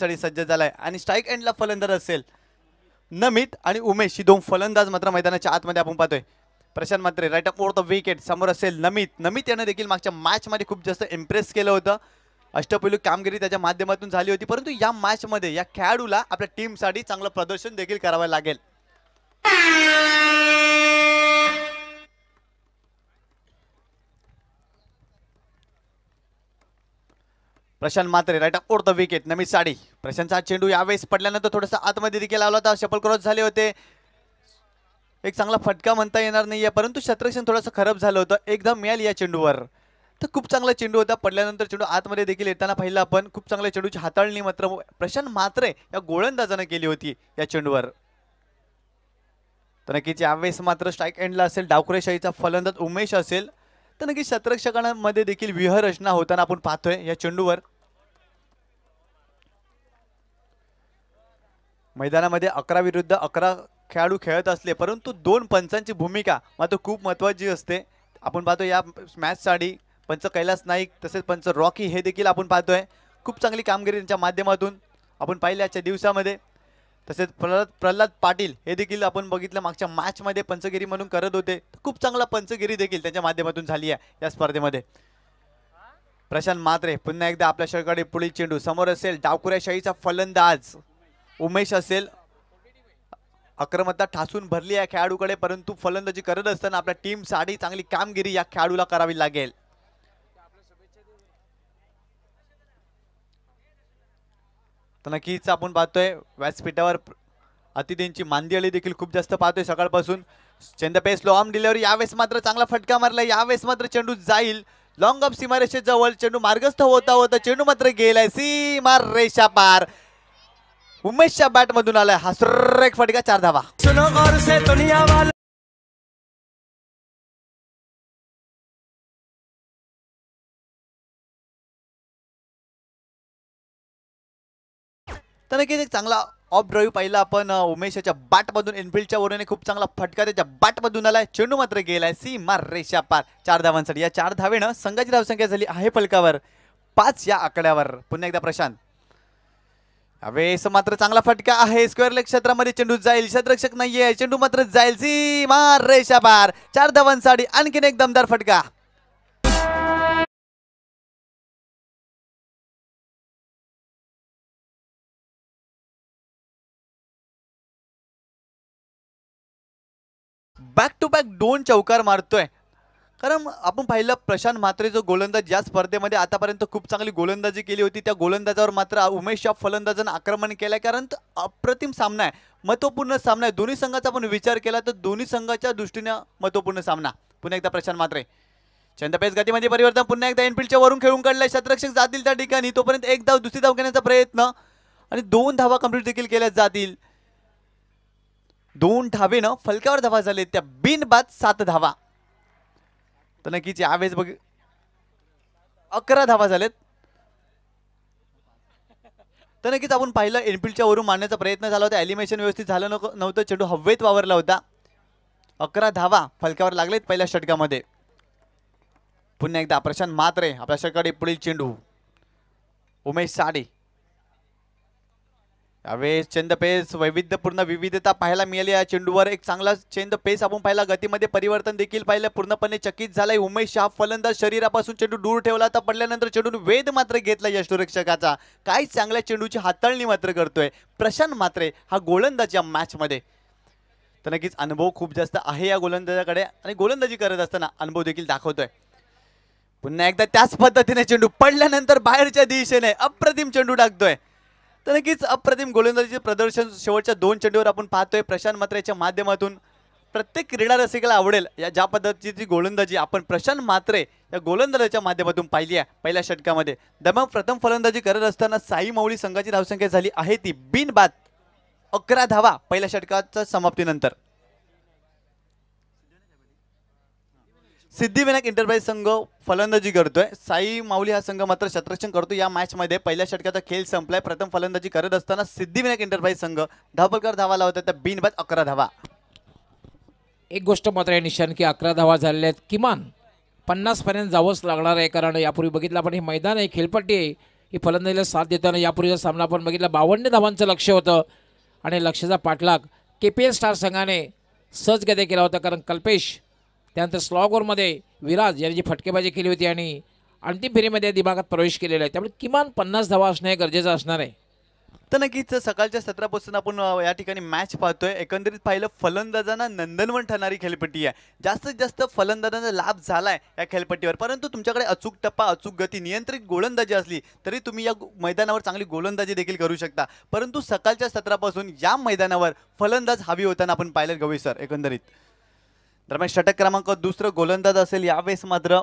साठी सज्ज झालाय आणि स्ट्राईक एंडला फलंदाज असेल नमित आणि उमेश ही दोन फलंदाज मात्र मैदानाच्या आतमध्ये आपण पाहतोय Prashant Matre right up the wicket समोर असेल नमित नमित यानं देखील मागच्या मॅचमध्ये खूप जास्त इम्प्रेस केलं होतं अष्टपैलू कामगिरी त्याच्या माध्यमातून झाली होती परंतु या मॅचमध्ये या खेळाडूला आपल्या टीमसाठी चांगलं प्रदर्शन देखील करावं लागेल Prashant Matre right off the wicket नमी साडी प्रशांतचा चेंडू यावेळेस पडल्यानंतर थोडासा आतमध्ये देखील आला होता शपल क्रॉस झाले होते एक चांगला फटका म्हणता येणार नाही आहे परंतु शत्रक्षण थोडंसं खराब झालं होतं एकदा मिळाली या चेंडूवर तर खूप चांगला चेंडू होता पडल्यानंतर चेंडू आतमध्ये देखील येताना पाहिला आपण खूप चांगल्या चेंडूची हाताळणी मात्र प्रशांत मात्रे या गोलंदाजानं केली होती या चेंडूवर तर नक्कीच यावेळेस मात्र स्ट्राईक एंडला असेल डावकुरेशाहीचा फलंदाज उमेश असेल तर नक्कीच शत्रक्षकांमध्ये देखील व्यूहरचना होताना आपण पाहतोय या चेंडूवर मैदानामध्ये अकरा विरुद्ध अकरा खेळाडू खेळत असले परंतु दोन पंचांची भूमिका मात्र खूप महत्त्वाची असते आपण पाहतो या मॅचसाठी पंच कैलास नाईक तसेच पंच रॉकी हे देखील आपण पाहतोय खूप चांगली कामगिरी त्यांच्या माध्यमातून आपण पाहिले आजच्या दिवसामध्ये तसेच प्रल्हाद प्रल्हाद पाटील हे देखील आपण बघितलं मागच्या मॅचमध्ये पंचगिरी म्हणून करत होते खूप चांगला पंचगिरी देखील त्यांच्या माध्यमातून झाली आहे या स्पर्धेमध्ये प्रशांत मात्रे पुन्हा एकदा आपल्या शेकडे पुढील चेंडू समोर असेल डावकुऱ्याशाहीचा फलंदाज उमेश असेल आक्रमकता ठासून भरली या खेळाडूकडे परंतु फलंदाजी करत असताना आपल्या टीम साडी चांगली कामगिरी या खेळाडूला करावी लागेल तर नक्कीच आपण पाहतोय व्यासपीठावर अतिथींची मांदियाळी देखील खूप जास्त पाहतोय सकाळपासून चेंद पेस लो डिलेवरी या यावेळेस मात्र चांगला फटका मारला यावेळेस मात्र चेंडू जाईल लॉंग ऑफ जवळ चेंडू मार्गस्थ होता होता चेंडू मात्र गेलाय सीमार रेषा पार उमेशच्या बॅट मधून आलाय हा सर एक फटका चार धावा तर नक्कीच एक चांगला ऑफ ड्राईव्ह पाहिला आपण उमेशच्या मधून एनफिल्डच्या वरून खूप चांगला फटका त्याच्या बॅटमधून आलाय चेंडू मात्र गेलाय सी मार रेषा पार चार धावांसाठी या चार धावेनं संघाची धावसंख्या झाली आहे फलकावर पाच या आकड्यावर पुन्हा एकदा प्रशांत अवेस मात्र चांगला फटका आहे स्क्वेअर क्षेत्रामध्ये चेंडू जाईल क्षेत्रक्षक नाहीये चेंडू मात्र जाईल सी मार रेषा बार चार धवन साडी आणखीन एक दमदार फटका बॅक टू बॅक दोन चौकार मारतोय कारण आपण पाहिलं प्रशांत म्हात्रे जो गोलंदाज या स्पर्धेमध्ये आतापर्यंत खूप चांगली गोलंदाजी केली होती त्या गोलंदाजावर मात्र उमेश शाह फलंदाजानं आक्रमण केलं कारण अप्रतिम सामना आहे महत्त्वपूर्ण सामना आहे दोन्ही संघाचा आपण विचार केला तर दोन्ही संघाच्या दृष्टीनं महत्त्वपूर्ण सामना पुन्हा एकदा प्रशांत म्हात्रे छंदपेस गतीमध्ये परिवर्तन पुन्हा एकदा एनफिल्डच्या वरून खेळून काढलाय शतरक्षक जातील त्या ठिकाणी तोपर्यंत एक धाव दुसरी धाव घेण्याचा प्रयत्न आणि दोन धावा कंप्लीट देखील केल्या जातील दोन धावेनं फलक्यावर धावा झाले त्या बिनबाद सात धावा तर नक्कीच यावेळेस बघ अकरा धावा झालेत तर नक्कीच आपण पाहिलं एनपीलच्या वरून मारण्याचा प्रयत्न झाला होता ॲलिमेशन व्यवस्थित झालं नको नव्हतं चेंडू हवेत वावरला होता अकरा धावा फलक्यावर लागलेत पहिल्या षटकामध्ये पुन्हा एकदा प्रशांत मात्रे आपल्या षटकाकडे पुढील चेंडू उमेश साडे यावेळेस चेंद पेस वैविध्यपूर्ण विविधता पाहायला मिळाली या चेंडूवर एक चांगला चेंद पेस आपण पाहिला गतीमध्ये परिवर्तन देखील पाहिलं पूर्णपणे चकित झालाय उमेश शाह फलंदाज शरीरापासून चेंडू दूर ठेवला तर पडल्यानंतर चेंडून वेध मात्र घेतला सुरक्षकाचा काय चांगल्या चेंडूची हाताळणी मात्र करतोय प्रशांत मात्रे हा गोलंदाज या मॅचमध्ये तर नक्कीच अनुभव खूप जास्त आहे या गोलंदाजाकडे आणि गोलंदाजी करत असताना अनुभव देखील दाखवतोय पुन्हा एकदा त्याच पद्धतीने चेंडू पडल्यानंतर बाहेरच्या दिशेने अप्रतिम चेंडू टाकतोय तर नक्कीच अप्रतिम गोलंदाजीचे प्रदर्शन शेवटच्या दोन चेंडूवर आपण पाहतोय प्रशांत मात्रेच्या माध्यमातून प्रत्येक क्रीडा रसिकाला आवडेल या ज्या पद्धतीची गोलंदाजी आपण प्रशांत मात्रे या गोलंदाजाच्या माध्यमातून पाहिली आहे पहिल्या षटकामध्ये दरम्यान प्रथम फलंदाजी करत असताना साई मौळी संघाची धावसंख्या झाली आहे ती बिनबाद अकरा धावा पहिल्या षटकाच्या समाप्तीनंतर सिद्धिविनायक इंटरप्राइज संघ फलंदाजी करतोय साई माऊली हा संघ मात्र शतरक्षण करतो या मॅचमध्ये पहिल्या षटकाचा खेळ संपलाय प्रथम फलंदाजी करत असताना सिद्धिविनायक इंटरप्राइज संघ धाबलकर धावा लावत तर बिनबाद अकरा धावा एक गोष्ट मात्र आहे निशान की अकरा धावा झालेल्या आहेत किमान पन्नासपर्यंत जावंच लागणार आहे कारण यापूर्वी बघितलं आपण हे मैदान आहे खेळपट्टी आहे ही फलंदाजीला साथ देताना यापूर्वीचा सामना आपण बघितला बावन्न धावांचं लक्ष होतं आणि लक्षाचा पाठलाग के पी एल स्टार संघाने सहज केला होता कारण कल्पेश त्यानंतर मध्ये विराज यांनी जी फटकेबाजी केली होती आणि अंतिम फेरीमध्ये दिमागात प्रवेश केलेला आहे त्यामुळे किमान पन्नास धावा असणं हे गरजेचं असणार आहे तर नक्कीच सकाळच्या सत्रापासून आपण या ठिकाणी मॅच पाहतोय एकंदरीत पाहिलं फलंदाजांना नंदनवन ठरणारी खेळपट्टी आहे जास्तीत जास्त फलंदाजांचा लाभ झाला आहे या खेळपट्टीवर परंतु तुमच्याकडे अचूक टप्पा अचूक गती नियंत्रित गोलंदाजी असली तरी तुम्ही या मैदानावर चांगली गोलंदाजी देखील करू शकता परंतु सकाळच्या सत्रापासून या मैदानावर फलंदाज हवी होताना आपण पाहिलं गवी सर एकंदरीत दरम्यान षटक क्रमांक दुसरं गोलंदाज असेल यावेळेस मात्र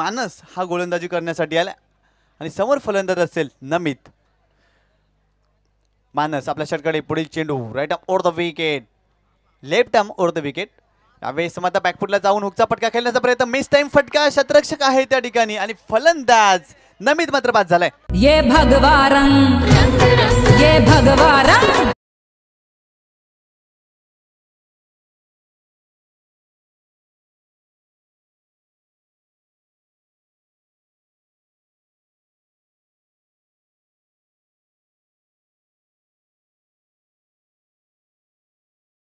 मानस हा गोलंदाजी करण्यासाठी आला आणि समोर फलंदाज असेल नमित मानस आपल्या षटकडे पुढील चेंडू right off or the wicket left arm or the wicket यावेळेस मात्र बॅकफुटला जाऊन हुकचा फटका खेळण्याचा प्रयत्न मिस टाइम फटका शतरक्षक आहे त्या ठिकाणी आणि फलंदाज नमित मात्र बाद झालाय ये भगवारं ये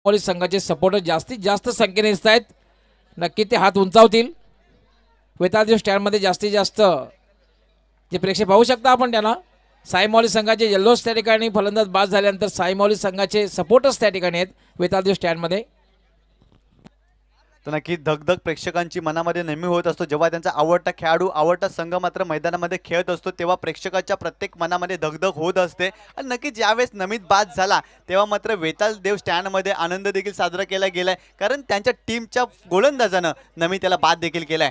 मोली संघाचे सपोर्टर जास्तीत जास्त संख्येने दिसत आहेत नक्की ते हात उंचावतील वेतालदेव स्टँडमध्ये जास्तीत जास्त जे प्रेक्षक पाहू शकता आपण त्यांना साईमौली संघाचे येल्लोज त्या ठिकाणी फलंदाज बाद झाल्यानंतर साईमौली संघाचे सपोर्टर्स त्या ठिकाणी आहेत वेतालदेव स्टँडमध्ये तर नक्की धगधग प्रेक्षकांची मनामध्ये नेहमी होत असतो जेव्हा त्यांचा आवडता खेळाडू आवडता संघ मात्र मैदानामध्ये खेळत असतो तेव्हा प्रेक्षकाच्या प्रत्येक मनामध्ये धगधग होत असते आणि नक्की ज्यावेळेस नमित बाद झाला तेव्हा मात्र वेताल देव मध्ये आनंद देखील साजरा केला गेलाय कारण त्यांच्या टीमच्या गोलंदाजानं त्याला बाद देखील केलाय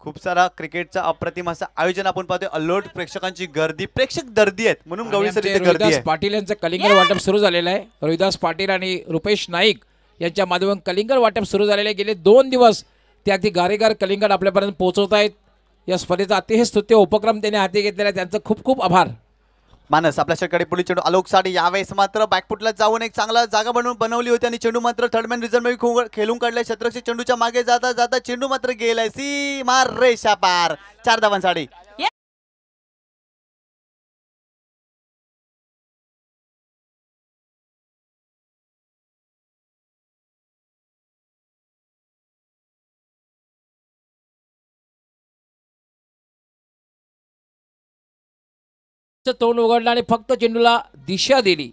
खूप सारा क्रिकेटचा अप्रतिम असं आयोजन आपण पाहतोय अलोट प्रेक्षकांची गर्दी प्रेक्षक दर्दी आहेत म्हणून गवळी पाटील यांचं कलिंग वाटप सुरू झालेलं आहे रोहिदास पाटील आणि रुपेश नाईक यांच्या माध्यमातून कलिंगड वाटप सुरू झालेले गेले दोन दिवस ते अगदी गारेगार कलिंगड आपल्यापर्यंत पोहोचवत आहेत या स्पर्धेचा अतिशय स्तुत्य उपक्रम त्याने हाती घेतलेला आहे त्यांचं खूप खूप आभार मानस आपल्या शेकडे पुढील चेंडू आलोक साडे यावेळेस मात्र बॅकफुटला जाऊन एक चांगला जागा बनवून बनवली होती आणि चेंडू मात्र थर्डमॅन मध्ये खेळून काढलाय छत्रक्षी चेंडूच्या मागे जाता जाता चेंडू मात्र गेलाय सी मार रे पार चार धावांसाठी तोंड उघडलं आणि फक्त चेंडूला दिशा दिली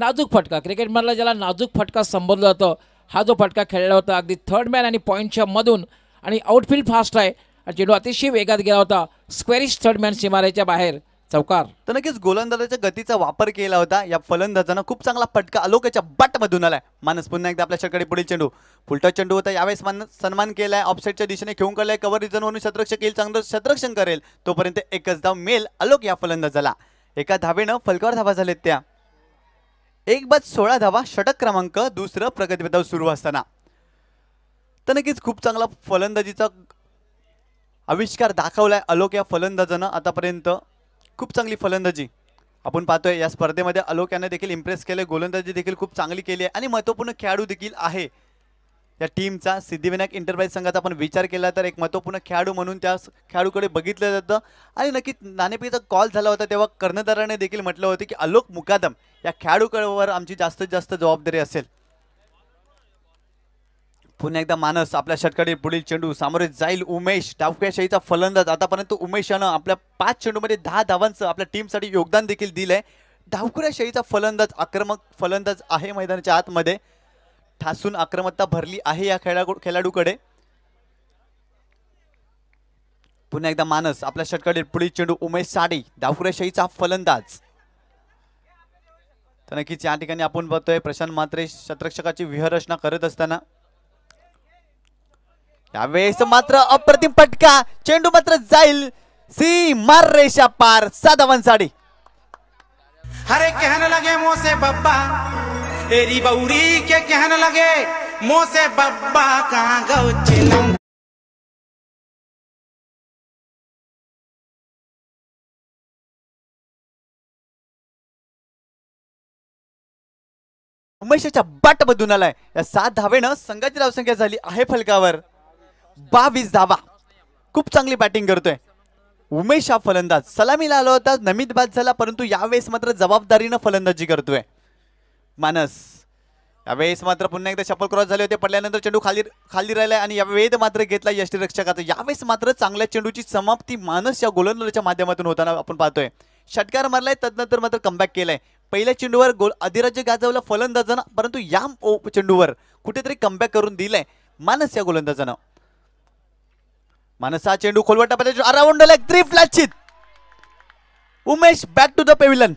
नाजूक फटका क्रिकेटमधला ज्याला नाजूक फटका संबोधलं जातं हा जो फटका खेळला होता अगदी थर्ड मॅन आणि पॉईंटच्या मधून आणि आउटफील्ड फास्ट आहे आणि चेंडू अतिशय वेगात गेला होता स्क्वेरिश थर्ड मॅन सिमारेच्या बाहेर चौकार तर नक्कीच गोलंदाजाच्या गतीचा वापर केला होता या फलंदाजानं खूप चांगला फटका अलोकाच्या बटमधून आलाय मानस पुन्हा एकदा आपल्या पुढील चेंडू फुलटा चेंडू होता यावेळेस सन्मान केलाय ऑफसाईडच्या दिशेने खेळून काढलाय कव्हर रिझन म्हणून शतरक्षक येईल चांगलं शतरक्षण करेल तोपर्यंत एकच धाव मेल अलोक या फलंदाजाला एका धावेनं फलकावर धावा झालेत त्या एक बाद सोळा धावा षटक क्रमांक दुसरं प्रगती सुरू असताना तर नक्कीच खूप चांगला फलंदाजीचा आविष्कार दाखवलाय अलोक या फलंदाजानं आतापर्यंत खूप चांगली फलंदाजी आपण पाहतोय या स्पर्धेमध्ये अलोक यांना देखील इम्प्रेस केलं गोलंदाजी देखील खूप चांगली केली आहे आणि महत्त्वपूर्ण खेळाडू देखील आहे या टीमचा सिद्धिविनायक एंटरप्राइज संघाचा आपण विचार केला तर एक महत्त्वपूर्ण खेळाडू म्हणून त्या खेळाडूकडे बघितलं जातं आणि नक्कीच नाणेपेचा कॉल झाला होता तेव्हा कर्णधाराने देखील म्हटलं होतं की अलोक मुकादम या खेळाडूकडवर आमची जास्तीत जास्त जबाबदारी असेल पुन्हा एकदा मानस आपल्या षटकडे पुढील चेंडू सामोरे जाईल उमेश शाहीचा फलंदाज आतापर्यंत उमेश आपल्या पाच चेंडूमध्ये दहा धावांचं आपल्या टीमसाठी योगदान देखील दिलं आहे शाहीचा फलंदाज आक्रमक फलंदाज आहे मैदानाच्या आतमध्ये ठासून आक्रमकता भरली आहे या खेळाडू खेळाडूकडे पुन्हा एकदा मानस आपल्या षटकडे पुढील चेंडू उमेश साडे शाहीचा फलंदाज तर नक्कीच या ठिकाणी आपण बघतोय प्रशांत मात्रे शतरक्षकाची विहरचना करत असताना यावेळेस मात्र अप्रतिम पटका चेंडू मात्र जाईल सी मार रेषा पार साधावन साडी हरे कहने लगे मोसे से बब्बा तेरी बौरी के कहने लगे मोसे से का कहाँ गौ बट मधून आलाय या सात धावेनं संघाची धावसंख्या झाली आहे फलकावर बावीस धावा खूप चांगली बॅटिंग करतोय उमेश हा फलंदाज सलामीला आला होता नमित बाद झाला परंतु यावेळेस मात्र जबाबदारीनं फलंदाजी करतोय मानस यावेळेस मात्र पुन्हा एकदा शपल क्रॉस झाले होते पडल्यानंतर चेंडू खाली खाली राहिला आणि या मात्र घेतला रक्षकाचा यावेळेस मात्र चांगल्या चेंडूची समाप्ती मानस या गोलंदाजाच्या माध्यमातून होताना आपण पाहतोय षटकार मारलाय तदनंतर मात्र कमबॅक केलाय पहिल्या चेंडूवर गोल अधिराज्य गाजवला फलंदाजानं परंतु या चेंडूवर कुठेतरी कमबॅक करून दिलाय मानस या गोलंदाजानं मानसा चेंडू खोलवटा टप्प्याच्या अराउंड लेग थ्री फ्लॅचित Umesh back to the pavilion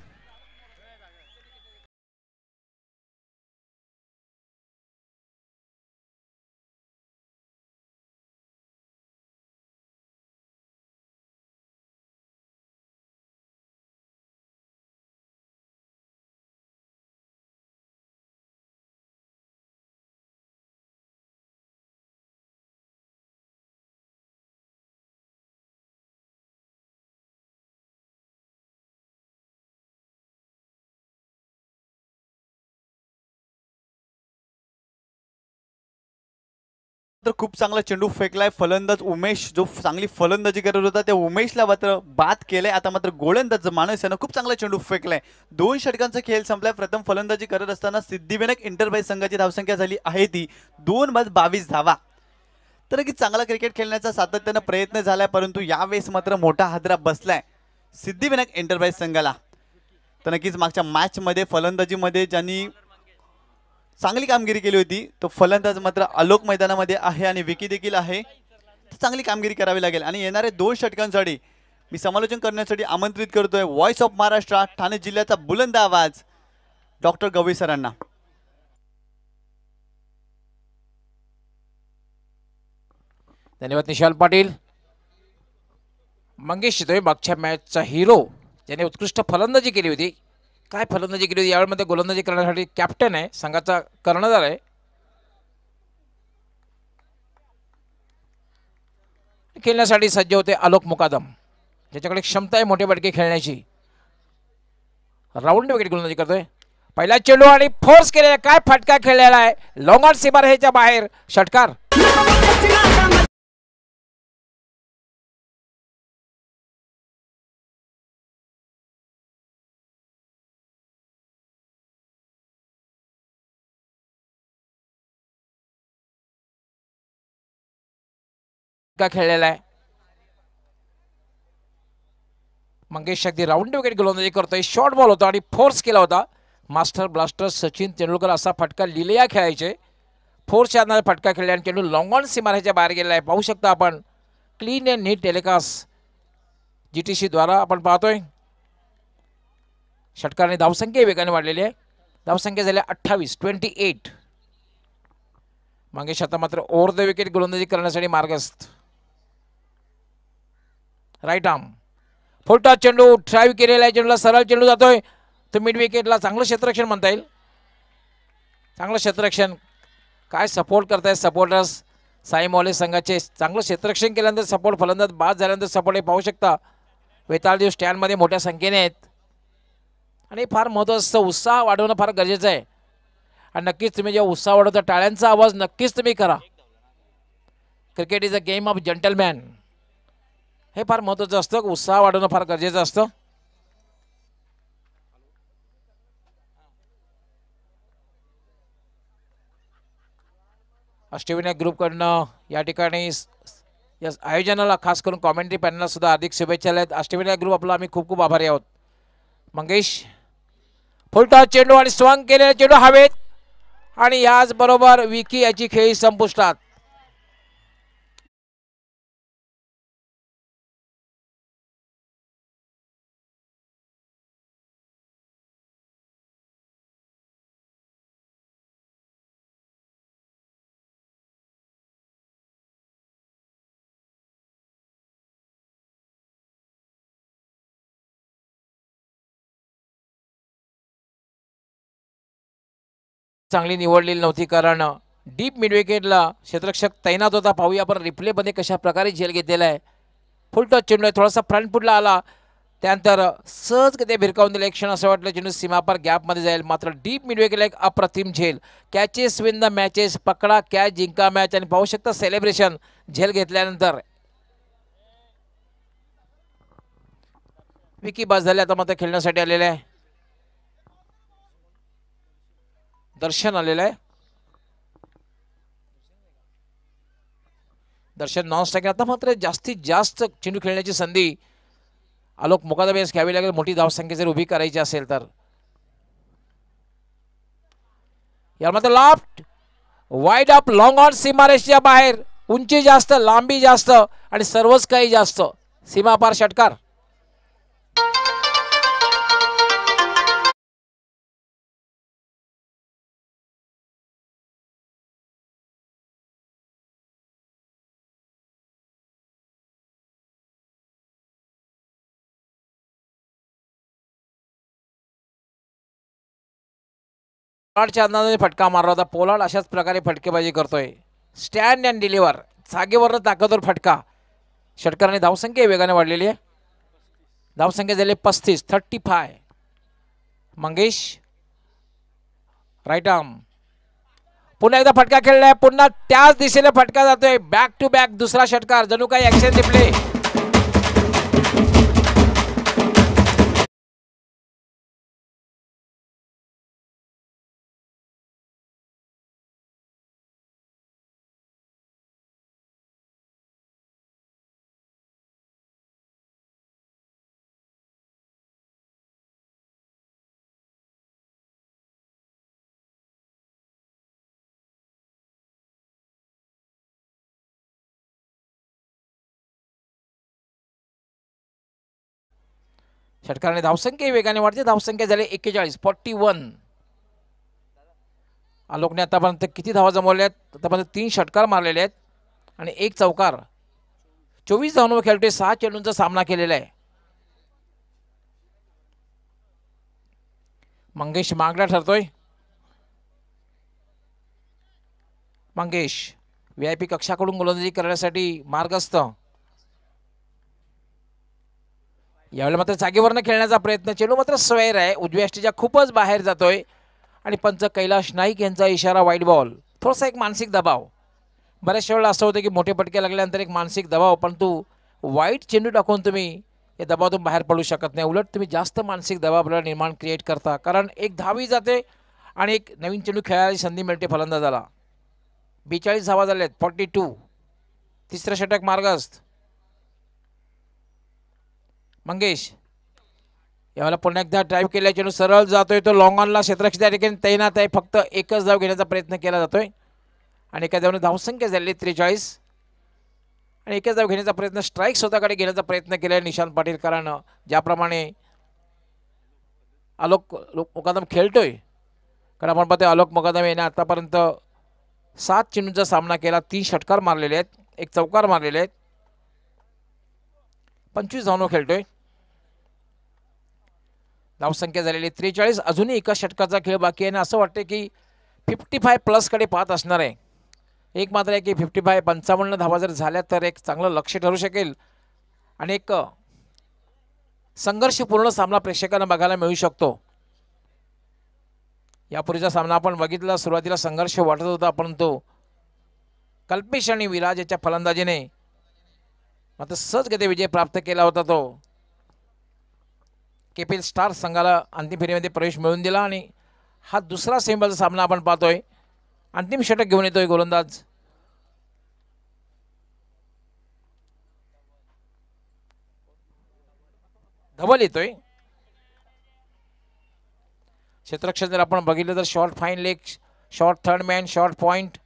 तर खूप चांगला चेंडू फेकलाय फलंदाज उमेश जो चांगली फलंदाजी करत होता त्या उमेशला मात्र बाद केलंय आता मात्र गोलंदाज माणूस यानं खूप चांगला चेंडू फेकलाय दोन षटकांचा खेळ संपलाय प्रथम फलंदाजी करत असताना सिद्धिविनायक इंटरप्राइज संघाची धावसंख्या झाली आहे ती दोन बाज बावीस धावा तर की चांगला क्रिकेट खेळण्याचा सातत्यानं प्रयत्न झालाय परंतु यावेळेस मात्र मोठा हादरा बसलाय सिद्धिविनायक एंटरप्राइज संघाला तर नक्कीच मागच्या मॅचमध्ये फलंदाजीमध्ये ज्यांनी चांगली कामगिरी केली होती तो फलंदाज मात्र आलोक मैदानामध्ये आहे आणि विकी देखील आहे चांगली कामगिरी करावी लागेल आणि येणाऱ्या दोन षटकांसाठी मी समालोचन करण्यासाठी आमंत्रित करतोय व्हॉइस ऑफ महाराष्ट्र ठाणे जिल्ह्याचा बुलंद आवाज डॉक्टर गवई सरांना धन्यवाद निशाल पाटील मंगेश शितोळे मागच्या मॅचचा हिरो ज्याने उत्कृष्ट फलंदाजी केली होती काय फलंदाजी केली होती मध्ये गोलंदाजी करण्यासाठी कॅप्टन आहे संघाचा कर्णधार आहे खेळण्यासाठी सज्ज होते आलोक मुकादम ज्याच्याकडे क्षमता आहे मोठे बडके खेळण्याची राऊंड विकेट गोलंदाजी करतोय पहिला चेंडू आणि फोर्स केलेला काय फटका खेळलेला आहे लोंगार सिबार ह्याच्या बाहेर षटकार का खेळलेला आहे मंगेश अगदी राऊंड विकेट गोलंदाजी करतोय शॉर्ट बॉल होता आणि फोर्स केला होता मास्टर ब्लास्टर सचिन तेंडुलकर असा फटका लिलेया खेळायचे फोर्स फटका खेळला आणि चेंडू सी मारायच्या बाहेर गेला आहे पाहू शकता आपण clean and neat telecast G T सीद्वारा आपण पाहतोय षटकाने धावसंख्या वेगाने वाढलेली आहे धावसंख्या झाल्या अठ्ठावीस ट्वेंटी एट मंगेश आता मात्र ओव्हर द विकेट गोलंदाजी करण्यासाठी मार्गस्थ राईट आर्म फोटा चेंडू ट्राय केलेला आहे चेंडूला सरळ चेंडू जातोय तो मिड विकेटला चांगलं क्षेत्ररक्षण म्हणता येईल चांगलं क्षेत्ररक्षण काय सपोर्ट करताय सपोर्टर्स साई मॉले संघाचे चांगलं क्षेत्ररक्षण केल्यानंतर सपोर्ट फलंदाज बाद झाल्यानंतर सपोर्ट हे पाहू शकता वेताळदेव स्टँडमध्ये मोठ्या संख्येने आहेत आणि फार महत्त्वाचं उत्साह वाढवणं फार गरजेचं आहे आणि नक्कीच तुम्ही जेव्हा उत्साह वाढवता टाळ्यांचा आवाज नक्कीच तुम्ही करा cricket is a game of gentleman हे फार महत्वाचं असतं उत्साह वाढवणं फार गरजेचं असतं अष्टविनायक ग्रुपकडनं या ठिकाणी या आयोजनाला खास करून कॉमेंट्री पॅनलला सुद्धा हार्दिक शुभेच्छा आहेत अष्टविनायक ग्रुप आपला आम्ही खूप खूप आभारी आहोत मंगेश फुलटा चेंडू आणि स्वांग केलेले चेंडू हवेत आणि याचबरोबर विकी याची खेळी संपुष्टात चांगली निवडलेली नव्हती कारण डीप मिडविकेटला क्षेत्रक्षक तैनात होता पाहूया आपण रिप्लेमध्ये कशा प्रकारे झेल घेतलेला आहे फुल टच चेंडू आहे थोडासा फ्रंट फुटला आला त्यानंतर सहज कधी भिरकावून दिले एक क्षण असं वाटलं चेंडू सीमापार गॅपमध्ये जाईल मात्र डीप मिडविकेला एक अप्रतिम झेल कॅचेस विन द मॅचेस पकडा कॅच जिंका मॅच आणि पाहू शकता सेलिब्रेशन झेल घेतल्यानंतर विकी बाज झाले आता मात्र खेळण्यासाठी आलेले आहे दर्शन आलेलं आहे दर्शन नॉन स्ट्राईक आता मात्र जास्तीत जास्त चेंडू खेळण्याची संधी आलोक बेस घ्यावी लागेल मोठी धावसंख्या जर उभी करायची असेल तर यार मात्र loft wide up long on सीमारेषच्या बाहेर उंची जास्त लांबी जास्त आणि सर्वच काही जास्त सीमापार षटकार पोलाडच्या अंदाजाने फटका मारला होता पोलाड अशाच प्रकारे फटकेबाजी करतोय स्टँड अँड डिलिव्हर जागेवरनं ताकदवर फटका षटकाराने धावसंख्या वेगाने वाढलेली आहे धावसंख्या झाली पस्तीस thirty five Mangesh right arm पुन्हा एकदा फटका खेळलाय पुन्हा त्याच दिशेने फटका जातोय बॅक टू बॅक दुसरा षटकार जणू काही ऍक्शन दिपले षटकाराने धावसंख्या वेगाने वाढते धावसंख्या झाली एक्केचाळीस फॉर्टी वन आलोकने आतापर्यंत किती धावा जमवल्या आहेत आतापर्यंत तीन षटकार मारलेले आहेत आणि एक चौकार चोवीस धावांवर खेळते सहा चेंडूंचा सामना केलेला आहे मंगेश मागडा ठरतोय मंगेश व्ही आय पी कक्षाकडून गोलंदाजी करण्यासाठी मार्गस्थ यावेळेला मात्र जागेवरनं खेळण्याचा प्रयत्न चेंडू मात्र स्वैर आहे अष्टीच्या खूपच बाहेर जातोय आणि पंच कैलाश नाईक यांचा इशारा वाईट बॉल थोडासा एक मानसिक दबाव बऱ्याचशा वेळेला असं होतं की मोठे पटके लागल्यानंतर एक मानसिक दबाव परंतु वाईट चेंडू टाकून तुम्ही या दबावातून बाहेर पडू शकत नाही उलट तुम्ही जास्त मानसिक दबाव आपल्याला निर्माण क्रिएट करता कारण एक धावी जाते आणि एक नवीन चेंडू खेळायची संधी मिळते फलंदाजाला बेचाळीस धावा झाल्या आहेत फॉर्टी टू तिसरं षटक मार्गस्थ मंगेश यावेळेला पुन्हा एकदा ड्राईव्ह केला चेंडू सरळ जातोय तो लॉंग ऑनला क्षेत्रक्ष त्या ठिकाणी तैनात आहे फक्त एकच धाव घेण्याचा प्रयत्न केला जातोय आणि एका धावने धावसंख्या झाली त्रेचाळीस आणि एकच धाव घेण्याचा प्रयत्न स्ट्राईक स्वतःकडे घेण्याचा प्रयत्न केला आहे निशांत पाटील ज्याप्रमाणे आलोक लोक मुकादम खेळतोय कारण आपण पाहतोय आलोक मुकादम याने आतापर्यंत सात चेंडूंचा सामना केला तीन षटकार मारलेले आहेत एक चौकार मारलेले आहेत पंचवीस धावनं खेळतोय धावसंख्या झालेली त्रेचाळीस अजूनही एका षटकाचा खेळ बाकी आहे आणि असं वाटतं की फिफ्टी फाय प्लसकडे पाहत असणार आहे एक मात्र आहे की फिफ्टी फाय पंचावन्न धावा जर झाल्या तर एक चांगलं लक्ष ठरू शकेल आणि एक संघर्षपूर्ण सामना प्रेक्षकांना बघायला मिळू शकतो यापूर्वीचा सामना आपण बघितला सुरुवातीला संघर्ष वाटत होता परंतु कल्पेश आणि विराज याच्या फलंदाजीने मात्र सहजगते विजय प्राप्त केला होता तो केपेल स्टार संघाला अंतिम फेरीमध्ये प्रवेश मिळवून दिला आणि हा दुसरा सेमीचा सामना आपण पाहतोय अंतिम षटक घेऊन येतोय गोलंदाज धबल येतोय क्षेत्रक्षेत्र आपण बघितलं तर short fine leg short third man short point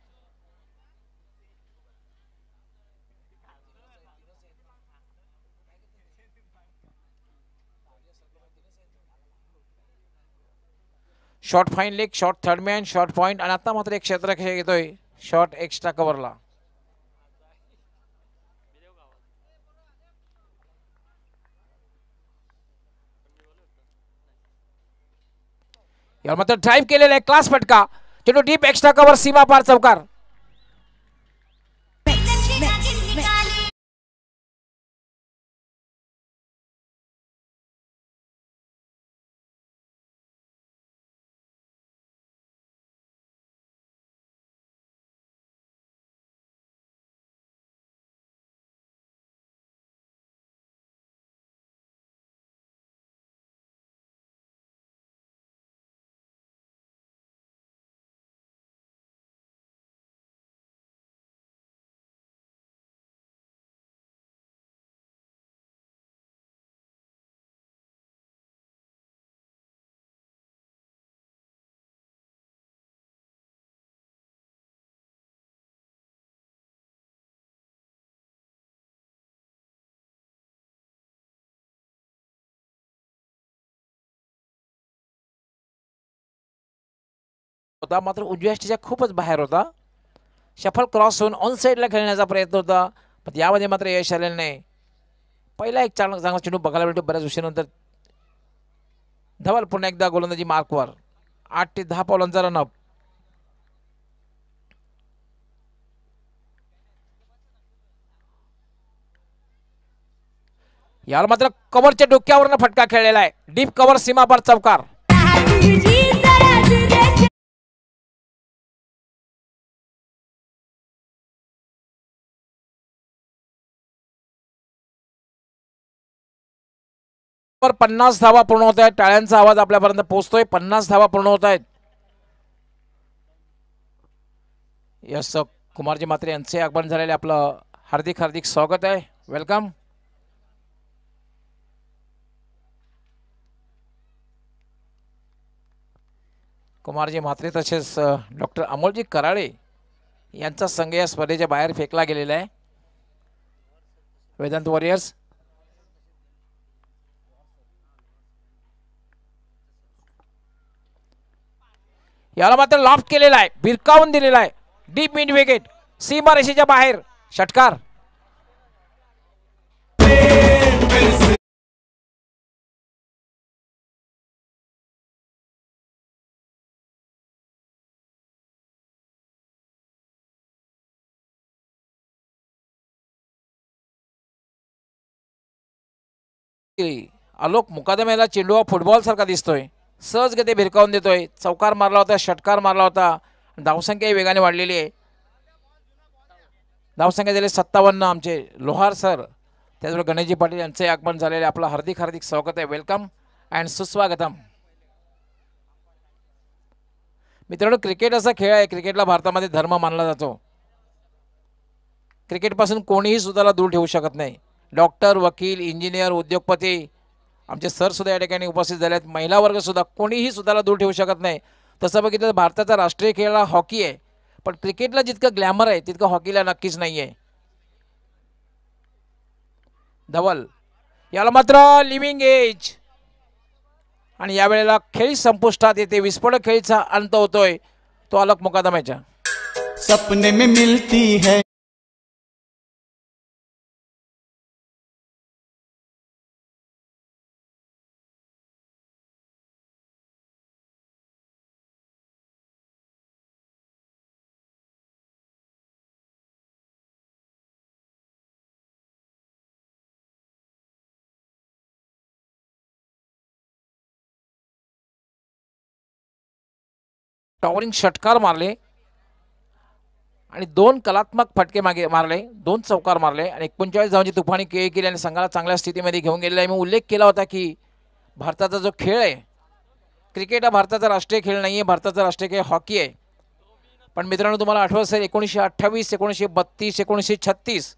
short fine leg short third third man short point आणि आता मात्र एक क्षेत्र घेतोय शॉर्ट एक्स्ट्रा कव्हरला यावर मात्र ड्राईव्ह केलेला आहे क्लास फटका चेंडू डीप एक्स्ट्रा कवर सीमा पार चौकार होता मात्र उजव्या खूपच बाहेर होता शफल क्रॉस होऊन ऑन साईडला खेळण्याचा प्रयत्न होता पण यामध्ये मात्र यश आलेलं नाही पहिला एक चांगला चांगला चेंडू बघायला भेटतो बऱ्याच उशिरानंतर धवल पुन्हा एकदा गोलंदाजी मार्कवर आठ ते दहा पावलांचा रनअप यावर मात्र कव्हरच्या डोक्यावरनं फटका खेळलेला आहे डीप कव्हर सीमापार चौकार वर पन्नास धावा पूर्ण होत आहेत टाळ्यांचा आवाज आपल्यापर्यंत पोहोचतोय पन्नास धावा पूर्ण होत आहेत यस कुमारजी मात्रे यांचे आगमन झालेले आपलं हार्दिक हार्दिक स्वागत आहे वेलकम कुमारजी मात्रे तसेच डॉक्टर अमोलजी कराळे यांचा संघ या स्पर्धेच्या बाहेर फेकला गेलेला आहे वेदांत वॉरियर्स याला मात्र लॉफ्ट केलेला आहे भिरकावून दिलेला आहे डीप मिड विकेट सीमारेषेच्या बाहेर षटकार अलोक मुकादमेला चेंडू हा फुटबॉल सारखा दिसतोय सहजगती भिरकावून देतोय चौकार मारला होता षटकार मारला होता धावसंख्याही वेगाने वाढलेली आहे धावसंख्या झाली सत्तावन्न आमचे लोहार सर त्याचबरोबर गणेशजी पाटील यांचे आगमन झालेले आपलं हार्दिक हार्दिक स्वागत आहे वेलकम अँड सुस्वागतम मित्रांनो क्रिकेट असा खेळ आहे क्रिकेटला भारतामध्ये धर्म मानला जातो क्रिकेटपासून कोणीही स्वतःला दूर ठेवू शकत नाही डॉक्टर वकील इंजिनियर उद्योगपती आमचे सर सुद्धा या ठिकाणी उपस्थित झाले आहेत महिला सुद्धा कोणीही सुद्धा दूर ठेवू शकत नाही तसं बघितलं भारताचा राष्ट्रीय खेळ हा हॉकी आहे पण क्रिकेटला जितकं ग्लॅमर आहे तितकं हॉकीला नक्कीच नाही आहे धवल याला मात्र लिव्हिंग एज आणि यावेळेला खेळ संपुष्टात येते विस्फोटक खेळीचा अंत होतोय तो अलग मुकादमाच्या सपने में मिलती है टॉवरिंग षटकार मारले आणि दोन कलात्मक फटके मागे मारले दोन चौकार मारले आणि एकोणचाळीस धावांची तुफानी केळी केली आणि संघाला चांगल्या स्थितीमध्ये घेऊन गेले आहे मी उल्लेख केला होता की भारताचा जो खेळ आहे क्रिकेट हा भारताचा राष्ट्रीय खेळ नाही आहे भारताचा राष्ट्रीय खेळ हॉकी आहे पण मित्रांनो तुम्हाला आठवत असेल एकोणीसशे अठ्ठावीस एकोणीसशे बत्तीस एकोणीसशे छत्तीस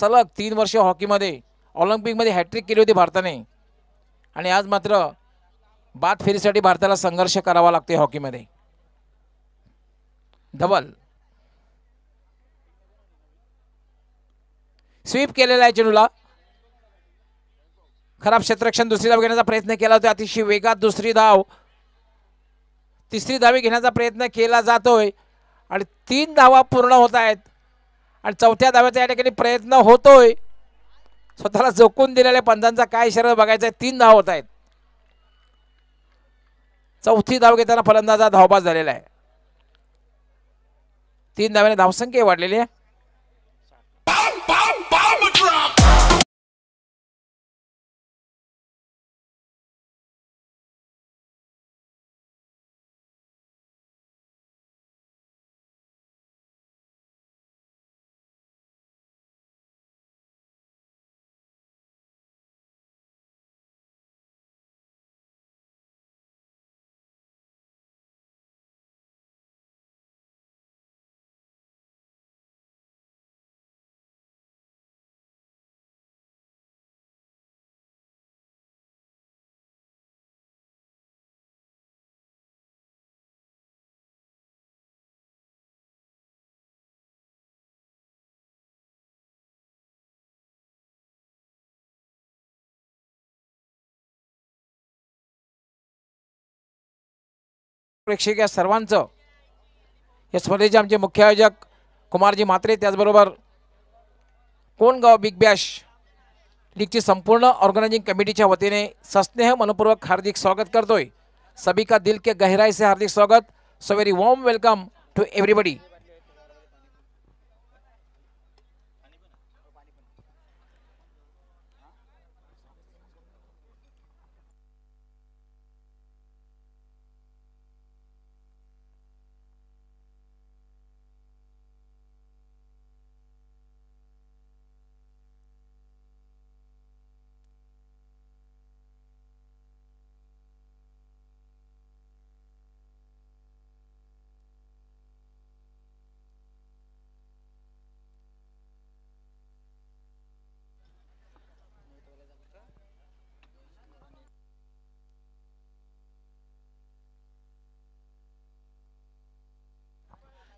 सलग तीन वर्ष हॉकीमध्ये ऑलिम्पिकमध्ये हॅट्रिक केली होती भारताने आणि आज मात्र बाद फेरीसाठी भारताला संघर्ष करावा लागते हॉकीमध्ये धवल स्वीप केलेला आहे चेंडूला खराब क्षेत्रक्षण दुसरी धाव घेण्याचा प्रयत्न केला होता अतिशय वेगात दुसरी धाव तिसरी धावी घेण्याचा प्रयत्न केला जातोय आणि तीन धावा पूर्ण होत आहेत आणि चौथ्या धाव्याचा या ठिकाणी प्रयत्न होतोय स्वतःला जोखून दिलेल्या पंधांचा काय शरीर बघायचा आहे तीन धाव होत आहेत चौथी धाव घेताना फलंदाजा धावबाज झालेला आहे तीन धाव्याने धावसंख्या वाढलेली आहे प्रेक्षक या सर्वांचं या स्पर्धेचे आमचे मुख्य आयोजक कुमारजी म्हात्रे त्याचबरोबर कोणगाव बिग बॅश लीगची संपूर्ण ऑर्गनायझिंग कमिटीच्या वतीने सस्नेह मनपूर्वक हार्दिक स्वागत करतोय सभी का दिल के गहराई से हार्दिक स्वागत so very warm welcome to everybody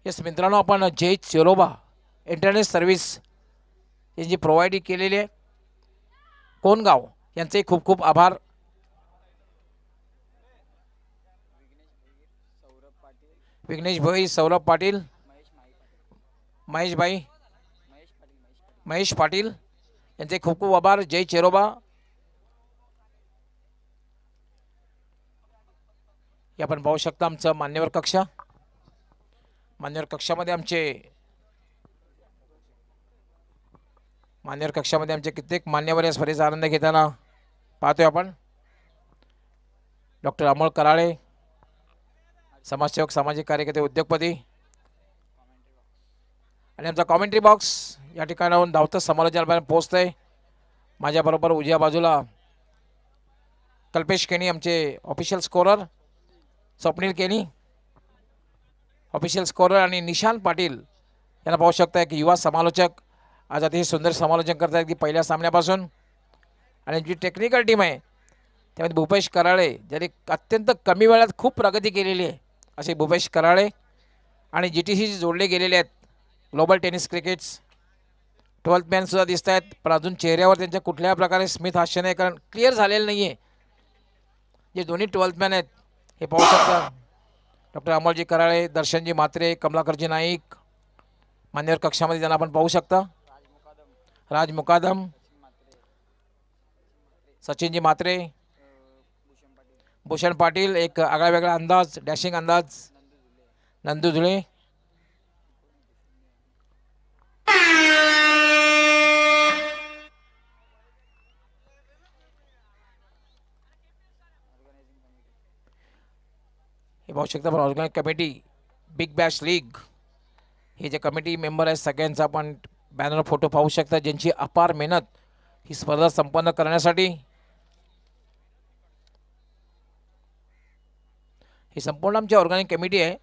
yes मित्रांनो आपण जय चेरोबा इंटरनेट सर्व्हिस यांची प्रोव्हाइड केलेली आहे कोणगाव यांचे खूप खूप आभार विघ्नेश भाई सौरभ पाटील महेशभाई महेश पाटील यांचे खूप खूप आभार जय चेरोबा आपण पाहू शकता आमचं मान्यवर कक्षा मान्यवर कक्षामध्ये आमचे मान्यवर कक्षामध्ये आमचे कित्येक मान्यवर या स्पर्धेचा आनंद घेताना पाहतोय आपण डॉक्टर अमोल कराळे समाजसेवक सामाजिक कार्यकर्ते उद्योगपती आणि आमचा कॉमेंट्री बॉक्स या ठिकाणाहून धावत समालोचनापर्यंत पोहोचतंय माझ्याबरोबर उजव्या बाजूला कल्पेश केणी आमचे official scorer Swapnil Keni official scorer आणि निशांत पाटील यांना पाहू शकता की युवा समालोचक आज अतिशय सुंदर समालोचन करत आहेत की पहिल्या सामन्यापासून आणि जी टेक्निकल टीम आहे त्यामध्ये भूपेश कराळे ज्यांनी अत्यंत कमी वेळात खूप प्रगती केलेली आहे असे भूपेश कराळे आणि जी टी सीशी जोडले गेलेले आहेत ग्लोबल टेनिस क्रिकेट्स ट्वेल्थ मॅनसुद्धा दिसत आहेत पण अजून चेहऱ्यावर त्यांच्या कुठल्याही प्रकारे स्मित हास्य नाही कारण क्लिअर झालेलं नाही आहे जे दोन्ही ट्वेल्थ मॅन आहेत हे पाहू शकता डॉक्टर अमोलजी कराळे दर्शनजी मात्रे कमलाकरजी नाईक मान्यवर कक्षामध्ये ज्यांना आपण पाहू शकता राज मुकादम सचिनजी मात्रे, भूषण पाटील एक आगळावेगळा वेगळा अंदाज डॅशिंग अंदाज नंदू धुळे पाहू शकता पण organise committee big bash league हे जे कमिटी मेंबर आहेत सगळ्यांचा आपण बॅनर फोटो पाहू शकता ज्यांची अपार मेहनत ही स्पर्धा संपन्न करण्यासाठी ही संपूर्ण आमची ऑर्गॅनिक कमिटी आहे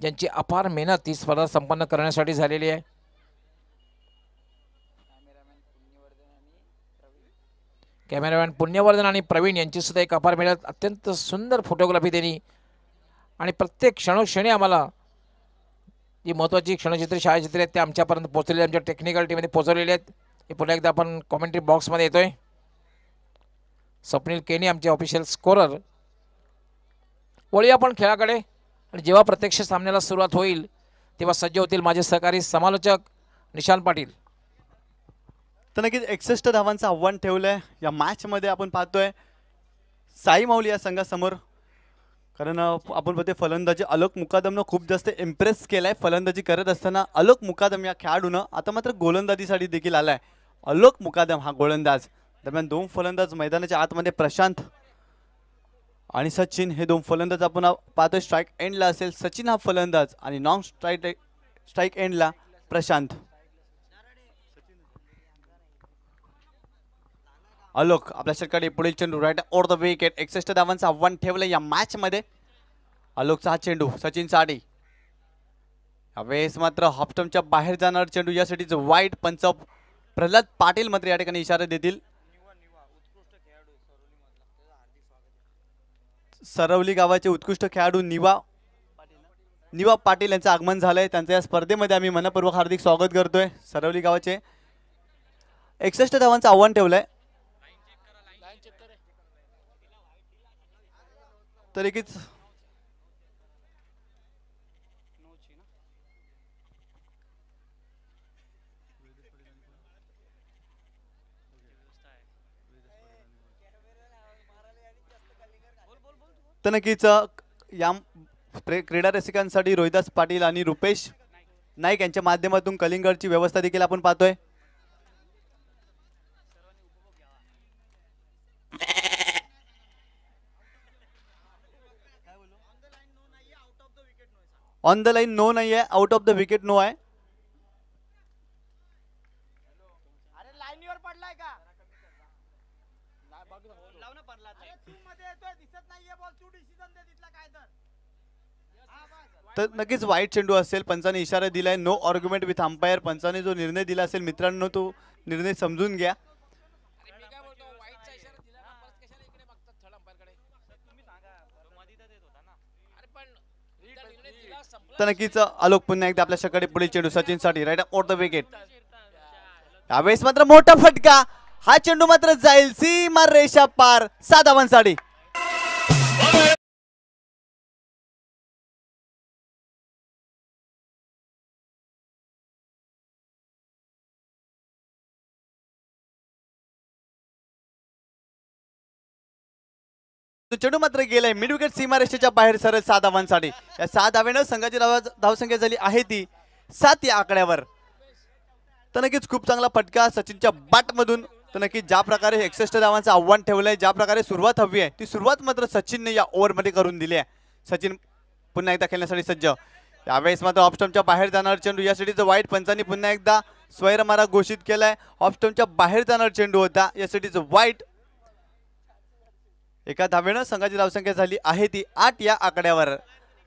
ज्यांची अपार मेहनत ही स्पर्धा संपन्न करण्यासाठी झालेली आहे कॅमेरामॅन पुण्यवर्धन आणि प्रवीण यांची सुद्धा एक अपार मेहनत अत्यंत सुंदर फोटोग्राफी त्यांनी आणि प्रत्येक क्षणोक्षणी आम्हाला जी महत्त्वाची क्षणचित्र छायाचित्रे आहेत ते आमच्यापर्यंत पोचलेली आमच्या टेक्निकल टीममध्ये पोचवलेली आहेत हे पुन्हा एकदा आपण कॉमेंट्री बॉक्समध्ये येतोय स्वप्नील केनी आमचे ऑफिशियल स्कोरर वळी आपण खेळाकडे आणि जेव्हा प्रत्यक्ष सामन्याला सुरुवात होईल तेव्हा सज्ज होतील माझे सहकारी समालोचक निशांत पाटील तर नक्कीच एकसष्ट धावांचं आव्हान ठेवलं आहे या मॅचमध्ये आपण पाहतोय साई माऊली या संघासमोर कारण आपण बघते फलंदाजी अलोक मुकादमनं खूप जास्त इम्प्रेस केलाय फलंदाजी करत असताना अलोक मुकादम या खेळाडूनं आता मात्र गोलंदाजीसाठी देखील आलाय अलोक मुकादम हा गोलंदाज दरम्यान दोन फलंदाज मैदानाच्या आतमध्ये प्रशांत आणि सचिन हे दोन फलंदाज आपण पाहतोय स्ट्राईक एंडला असेल सचिन हा फलंदाज आणि नॉन स्ट्राईक स्ट्राईक एंडला प्रशांत अलोक आपल्या षटकाने पुढील चेंडू राईट ओर द विकेट एकसष्ट धावांचं आव्हान ठेवलं या मॅचमध्ये अलोकचा हा चेंडू सचिन साडी यावेळेस मात्र हॉपटमच्या बाहेर जाणार चेंडू यासाठीच वाईट पंच प्रल्हाद पाटील मात्र या ठिकाणी इशारा देतील सरवली गावाचे उत्कृष्ट खेळाडू निवा निवा पाटील यांचं आगमन झालंय त्यांच्या त्यांचं या स्पर्धेमध्ये आम्ही मनपूर्वक हार्दिक स्वागत करतोय सरवली गावाचे एकसष्ट धावांचं आव्हान ठेवलंय तर एकीच नक्कीच या क्रीडा रसिकांसाठी रोहिदास पाटील आणि रुपेश नाईक यांच्या माध्यमातून कलिंगडची व्यवस्था देखील आपण पाहतोय ऑन द लाईन नो नाही आहे out of the wicket no आहे तर नक्कीच वाईट चेंडू असेल पंचाने इशारा दिलाय नो आर्ग्युमेंट विथ अंपायर पंचाने जो निर्णय दिला असेल मित्रांनो तो निर्णय समजून घ्या तर नक्कीच आलोक पुन्हा एकदा आपल्या सकाळी पुढील चेंडू सचिन साठी राईट ऑफ द विकेट यावेळेस मात्र मोठा फटका हा चेंडू मात्र जाईल सीमा रेषा पार सात धावांसाठी तो चेंडू मात्र गेलाय मिड विकेट सीमारेषेच्या बाहेर सरळ सहा धावांसाठी या सहा धावेनं संघाची धावसंख्या झाली आहे ती सात या आकड्यावर तर नक्कीच खूप चांगला फटका सचिनच्या मधून तर नक्की ज्या प्रकारे एकसष्ट धावांचं आव्हान ठेवलंय ज्या प्रकारे सुरुवात हवी आहे ती सुरुवात मात्र सचिनने या ओव्हरमध्ये करून दिली आहे सचिन पुन्हा एकदा खेळण्यासाठी सज्ज यावेळेस मात्र ऑप्स्टमच्या बाहेर जाणार चेंडू यासाठीचं वाईट पंचांनी पुन्हा एकदा मारा घोषित केलाय ऑप्स्टमच्या बाहेर जाणार चेंडू होता यासाठीचं वाईट एका धावेनं संघाची धावसंख्या झाली आहे ती आठ या आकड्यावर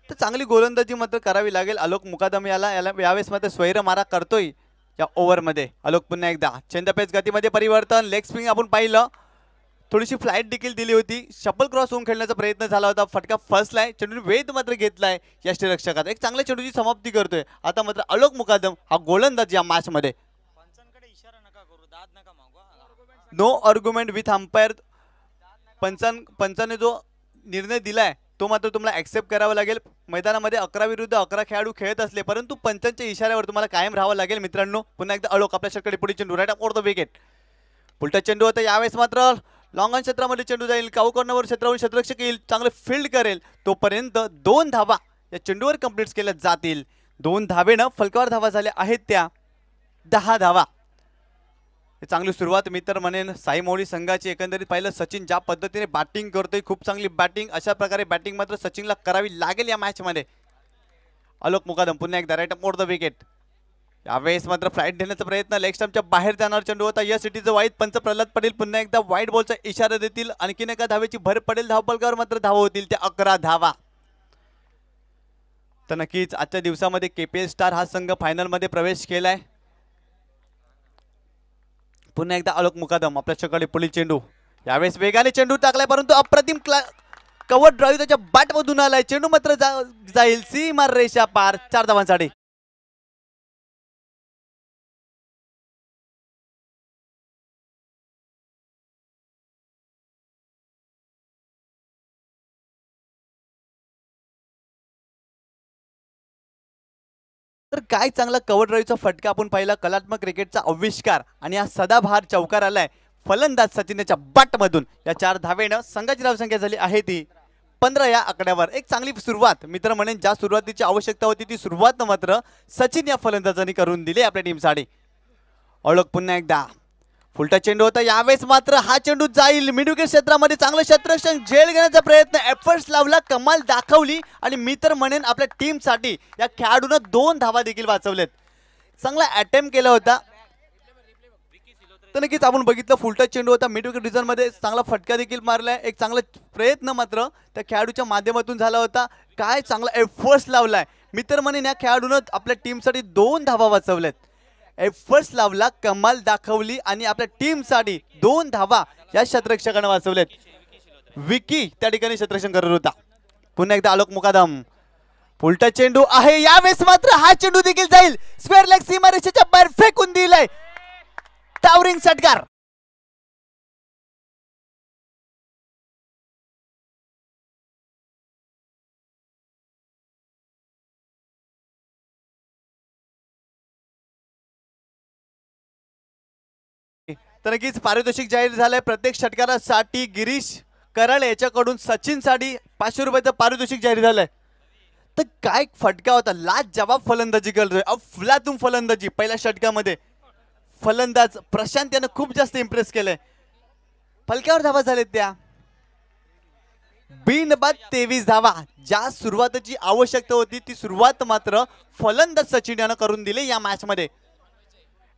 तर चांगली गोलंदाजी मात्र करावी लागेल अलोक मुकादम याला याला यावेळेस मात्र स्वैर मारा करतोय या ओव्हरमध्ये अलोक पुन्हा एकदा चेंदपेज गतीमध्ये परिवर्तन लेग स्पिंग आपण पाहिलं थोडीशी फ्लाईट देखील दिली होती शपल क्रॉस होऊन खेळण्याचा प्रयत्न झाला होता फटका फसलाय चेंडू वेध मात्र घेतलाय या श्रीरक्षकात एक चांगल्या चेंडूची समाप्ती करतोय आता मात्र अलोक मुकादम हा गोलंदाज या मॅच मध्ये नो आर्ग्युमेंट विथ अंपायर पंचां पंचाने जो निर्णय दिला आहे तो मात्र तुम्हाला ॲक्सेप्ट करावा लागेल मैदानामध्ये अकरा विरुद्ध अकरा खेळाडू खेळत असले परंतु पंचांच्या इशाऱ्यावर तुम्हाला कायम राहावं लागेल मित्रांनो पुन्हा एकदा अळोक आपल्या षटकडे पुढे चेंडू राईट ऑफ द विकेट उलटा चेंडू होता यावेळेस मात्र ऑन क्षेत्रामध्ये चेंडू जाईल काऊ कॉर्नरवर क्षेत्रावर क्षेत्ररक्षक येईल चांगलं फील्ड करेल तोपर्यंत दोन धावा या चेंडूवर कम्प्लीट केल्या जातील दोन धावेनं फलकावर धावा झाल्या आहेत त्या दहा धावा चांगली सुरुवात मी तर म्हणेन साई मोळी संघाची एकंदरीत पाहिलं सचिन ज्या पद्धतीने बॅटिंग करतोय खूप चांगली बॅटिंग अशा प्रकारे बॅटिंग मात्र सचिनला करावी लागेल या मॅचमध्ये अलोक मुकादम पुन्हा एकदा राईट मोर द विकेट यावेळेस मात्र फ्लाईट देण्याचा प्रयत्न लेग बाहेर जाणार चेंडू होता या सिटीचं वाईट पंच प्रल्हाद पडेल पुन्हा एकदा वाईट बॉलचा इशारा देतील आणखीन एका धावेची भर पडेल धावपलकावर मात्र धाव होतील त्या अकरा धावा तर नक्कीच आजच्या दिवसामध्ये के पी स्टार हा संघ फायनलमध्ये प्रवेश केला आहे पुन्हा एकदा अलोक मुकादम आपल्या सकाळी पुढील चेंडू यावेळेस वेगाने चेंडू टाकलाय परंतु अप्रतिम क्ला कवर ड्राईव्ह त्याच्या बॅटमधून आलाय चेंडू मात्र जाईल सी मार रेषा पार चार धावांसाठी तर काय चांगला कवर ड्राईव्हचा फटका आपण पाहिला कलात्मक क्रिकेटचा आविष्कार आणि हा सदाभार चौकार आलाय फलंदाज सचिनच्या बाटमधून या चार धावेनं संघाची धावसंख्या झाली आहे ती पंधरा या आकड्यावर एक चांगली सुरुवात मित्र म्हणेन ज्या सुरुवातीची आवश्यकता होती ती सुरुवात मात्र सचिन या फलंदाजांनी करून दिली आपल्या टीमसाठी ओळख पुन्हा एकदा फुलटा चेंडू होता यावेळेस मात्र हा चेंडू जाईल मिडविकेट क्षेत्रामध्ये चांगलं क्षेत्ररक्षण जेल घेण्याचा प्रयत्न एफर्ट्स लावला कमाल दाखवली आणि मी तर म्हणेन आपल्या टीमसाठी या खेळाडून दोन धावा देखील वाचवलेत चांगला अटेम्प्ट केला होता तर नक्कीच आपण बघितलं फुलटा चेंडू होता मिडविकेट विकेट मध्ये चांगला फटका देखील मारला एक चांगला प्रयत्न मात्र त्या खेळाडूच्या माध्यमातून झाला होता काय चांगला एफर्ट्स लावलाय मी तर म्हणेन या खेळाडूनं आपल्या टीमसाठी दोन धावा वाचवल्यात एफर्ट्स लावला कमाल दाखवली आणि आपल्या टीमसाठी दोन धावा या शतरक्षकानं वाचवलेत विकी त्या ठिकाणी शतरक्षण करत होता पुन्हा एकदा आलोक मुकादम उलटा चेंडू आहे यावेळेस मात्र हा चेंडू देखील जाईल स्क्वेअर लेग सीमारेषेच्या बाहेर फेकून दिलाय टावरिंग षटकार तर नक्कीच पारितोषिक जाहीर झालंय प्रत्येक षटकारासाठी गिरीश कराळ याच्याकडून सचिन साडी पाचशे रुपयाचं पारितोषिक जाहीर झालंय तर काय फटका होता लाज जवाब फलंदाजी करतोय तुम फलंदाजी पहिल्या षटकामध्ये फलंदाज प्रशांत यानं खूप जास्त इम्प्रेस केलंय फलक्यावर धावा झालेत त्या बिनबाद तेवीस धावा ज्या सुरुवातीची आवश्यकता होती ती सुरुवात मात्र फलंदाज सचिन यानं करून दिली या मध्ये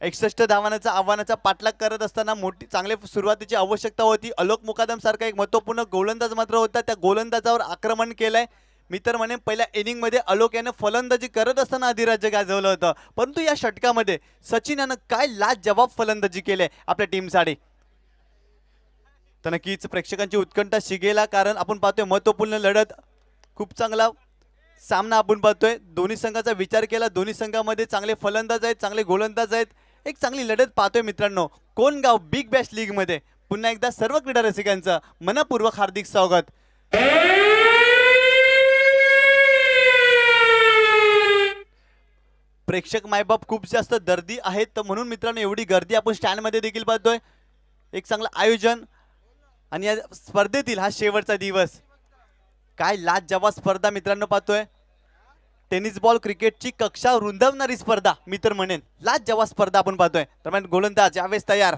एकसष्ट धावनाचा आव्हानाचा पाठलाग करत असताना मोठी चांगले सुरुवातीची आवश्यकता होती अलोक सारखा एक महत्वपूर्ण गोलंदाज मात्र होता त्या गोलंदाजावर आक्रमण केलंय मी तर म्हणेन पहिल्या इनिंगमध्ये अलोक यानं फलंदाजी करत असताना अधिराज्य गाजवलं होतं परंतु या षटकामध्ये सचिन यानं काय लाज जबाब फलंदाजी केली आपल्या टीमसाठी तर नक्कीच प्रेक्षकांची उत्कंठा शिगेला कारण आपण पाहतोय महत्वपूर्ण लढत खूप चांगला सामना आपण पाहतोय दोन्ही संघाचा विचार केला दोन्ही संघामध्ये चांगले फलंदाज आहेत चांगले गोलंदाज आहेत एक चांगली लढत पाहतोय मित्रांनो गाव बिग बॅश लीगमध्ये पुन्हा एकदा सर्व क्रीडा रसिकांचं मनपूर्वक हार्दिक स्वागत प्रेक्षक मायबाप खूप जास्त गर्दी आहेत तर म्हणून मित्रांनो एवढी गर्दी आपण स्टँडमध्ये देखील पाहतोय एक चांगलं आयोजन आणि या स्पर्धेतील हा शेवटचा दिवस काय लाज जवा स्पर्धा मित्रांनो पाहतोय टेनिस बॉल क्रिकेटची कक्षा रुंदवणारी स्पर्धा मी तर म्हणेन लाच जेव्हा स्पर्धा आपण पाहतोय दरम्यान गोलंदाज यावेळेस तयार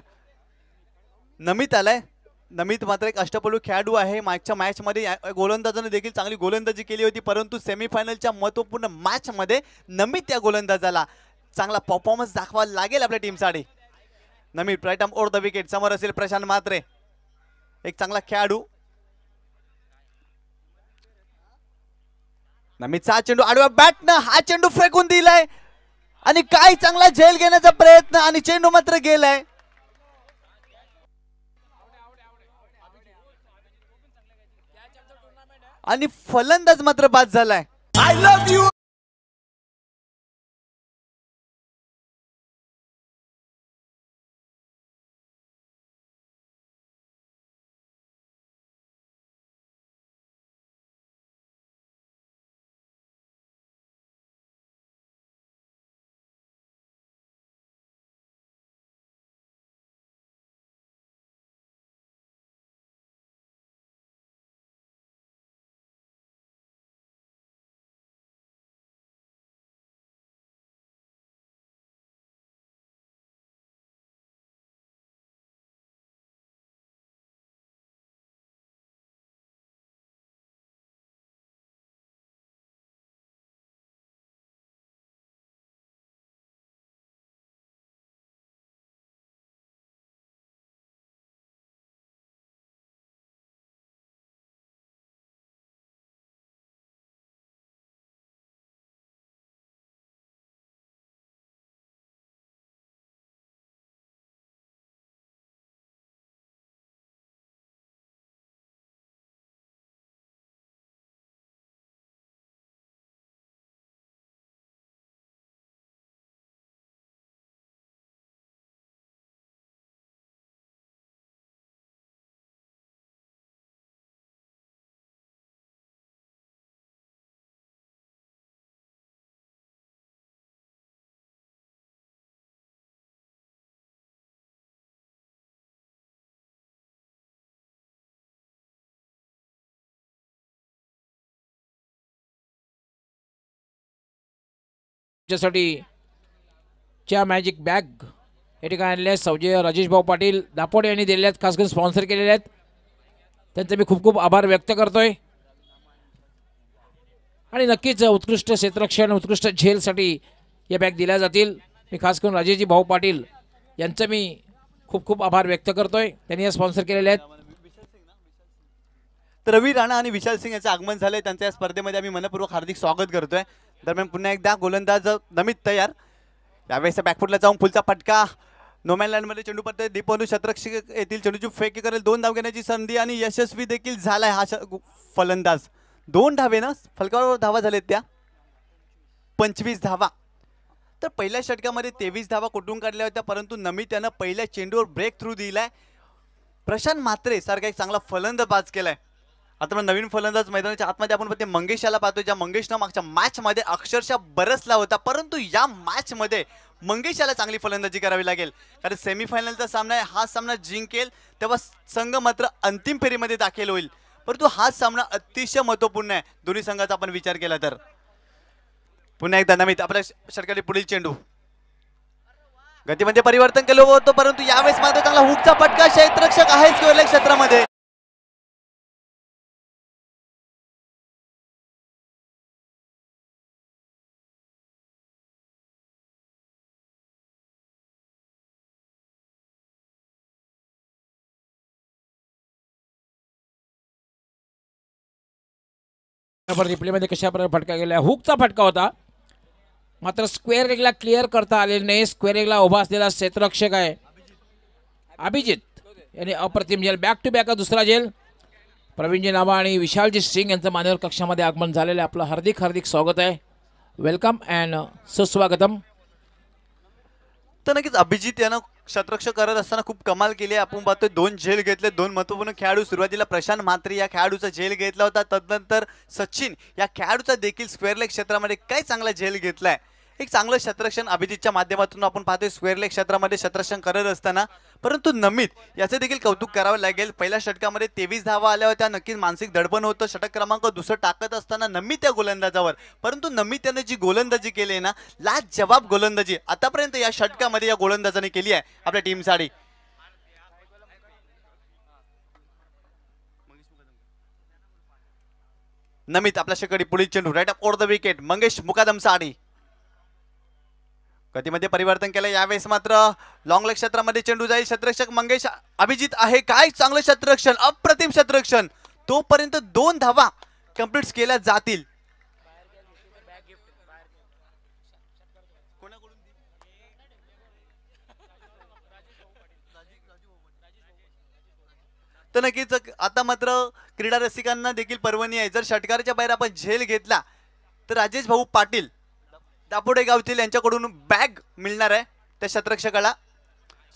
नमित आलाय नमित मात्र एक अष्टपलू खेळाडू आहे मागच्या मॅचमध्ये गोलंदाजाने देखील चांगली गोलंदाजी केली होती परंतु सेमीफायनलच्या महत्त्वपूर्ण मॅचमध्ये नमित या गोलंदाजाला चांगला परफॉर्मन्स दाखवा लागेल आपल्या टीमसाठी नमित प्रायटम ओर द विकेट समोर असेल प्रशांत मात्रे एक चांगला खेळाडू नमीचा चेंडू आडव्या बॅटनं हा चेंडू फेकून दिलाय आणि काय चांगला झेल घेण्याचा प्रयत्न आणि चेंडू मात्र गेलाय आणि फलंदाज मात्र बाद झालाय आय लव्ह यू साठी च्या मॅजिक बॅग या ठिकाणी आणल्या आहेत सौजय भाऊ पाटील दापोडे यांनी दिलेल्या आहेत खास करून स्पॉन्सर केलेले आहेत त्यांचे मी खूप खूप आभार व्यक्त करतोय आणि नक्कीच उत्कृष्ट क्षेत्रक्षण उत्कृष्ट झेलसाठी या बॅग दिल्या जातील मी खास करून राजेशजी भाऊ पाटील यांचं मी खूप खूप आभार व्यक्त करतोय त्यांनी या स्पॉन्सर केलेले आहेत रवी राणा आणि विशाल सिंग यांचं आगमन झालंय त्यांच्या या स्पर्धेमध्ये आम्ही मनपूर्वक हार्दिक स्वागत करतोय दरम्यान पुन्हा एकदा गोलंदाज नमित तयार यावेळेस बॅकफुटला जाऊन फुलचा फटका नोमॅनलँडमध्ये चेंडू पडतोय दीपवनू शतरक्षक येथील चेंडूची फेक करेल दोन धाव घेण्याची संधी आणि यशस्वी देखील झालाय हा फलंदाज दोन धावे ना फलकावर धावा झालेत त्या पंचवीस धावा तर पहिल्या षटकामध्ये तेवीस धावा कुठून काढल्या होत्या परंतु नमी त्यानं पहिल्या चेंडूवर ब्रेक थ्रू दिलाय प्रशांत मात्रे सारखा एक चांगला फलंदाज केलाय आता मग नवीन फलंदाज मैदानाच्या आतमध्ये आपण बघते मंगेशाला पाहतो ज्या मंगेशनं मागच्या मध्ये अक्षरशः बरसला होता परंतु या मॅच मध्ये मंगेशाला चांगली फलंदाजी करावी लागेल कारण सेमीफायनलचा सामना आहे हा सामना जिंकेल तेव्हा संघ मात्र अंतिम फेरीमध्ये दाखल होईल परंतु हा सामना अतिशय महत्वपूर्ण आहे दोन्ही संघाचा आपण विचार केला तर पुन्हा एकदा नमित आपल्या षटकाने पुढील चेंडू गतीमध्ये परिवर्तन केलं होतं परंतु यावेळेस मात्र चांगला हुकचा पटका क्षेत्रक्षक आहेच क्षेत्रामध्ये नंबर रिप्लेमध्ये कशा प्रकारे फटका गेला हुकचा फटका होता मात्र स्क्वेअर रेगला क्लिअर करता आले नाही स्क्वेअर रेगला उभा असलेला क्षेत्ररक्षक आहे अभिजित यांनी अप्रतिम जेल बॅक टू बॅक दुसरा जेल प्रवीणजी नावा आणि विशालजी सिंग यांचं मान्यवर कक्षामध्ये आगमन झालेलं आहे आपलं हार्दिक हार्दिक स्वागत आहे वेलकम अँड सुस्वागतम तर नक्कीच अभिजित यानं क्षत्रक्ष करत असताना खूप कमाल केली आपण पाहतोय दोन झेल घेतले दोन महत्वपूर्ण खेळाडू सुरुवातीला प्रशांत मात्रे या खेळाडूचा झेल घेतला होता तदनंतर सचिन या खेळाडूचा देखील स्क्वेअर लेग क्षेत्रामध्ये काय चांगला झेल घेतलाय एक चांगलं क्षेत्रक्षण अभिजितच्या माध्यमातून आपण पाहतोय स्क्वेअर लेग क्षेत्रामध्ये क्षेत्रक्षण करत असताना परंतु नमित याचे देखील कौतुक करावं लागेल पहिल्या षटकामध्ये तेवीस धावा आल्या होत्या नक्कीच मानसिक दडपण होतं षटक क्रमांक दुसरं टाकत असताना नमित या गोलंदाजावर परंतु नमित याने जी गोलंदाजी केली ना लाच जबाब गोलंदाजी आतापर्यंत या षटकामध्ये या गोलंदाजाने केली आहे आपल्या टीमसाठी नमित आपल्या शेकडे पुढील चेंडू right up or the wicket Mangesh Mukadam साडी गतीमध्ये परिवर्तन केलं यावेळेस मात्र लॉंग लेग क्षेत्रामध्ये चेंडू जाईल क्षेत्ररक्षक मंगेश अभिजित आहे काय चांगलं क्षेत्ररक्षण अप्रतिम क्षेत्ररक्षण तोपर्यंत दोन धावा कम्प्लीट केल्या जातील तर नक्कीच आता मात्र क्रीडा रसिकांना देखील पर्वणी आहे जर षटकाराच्या बाहेर आपण झेल घेतला तर राजेश भाऊ पाटील दापोडे गावतील यांच्याकडून बॅग मिळणार आहे त्या शतरक्षकाला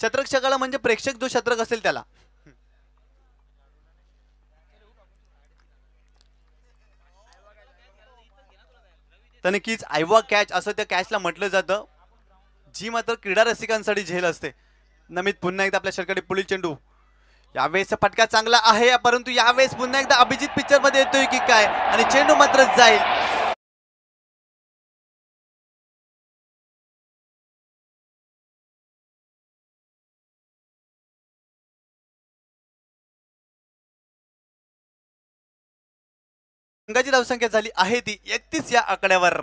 शतरक्षकाला म्हणजे प्रेक्षक जो शत्रक असेल त्याला तर नक्कीच आयवा कॅच असं त्या कॅचला म्हटलं जातं जी मात्र क्रीडा रसिकांसाठी झेल असते नमित पुन्हा एकदा आपल्या शरकडे पुढील चेंडू यावेळेस फटका चांगला आहे परंतु यावेळेस पुन्हा एकदा अभिजित मध्ये येतोय की काय आणि चेंडू मात्र जाईल संघाची धावसंख्या झाली आहे ती एकतीस या आकड्यावर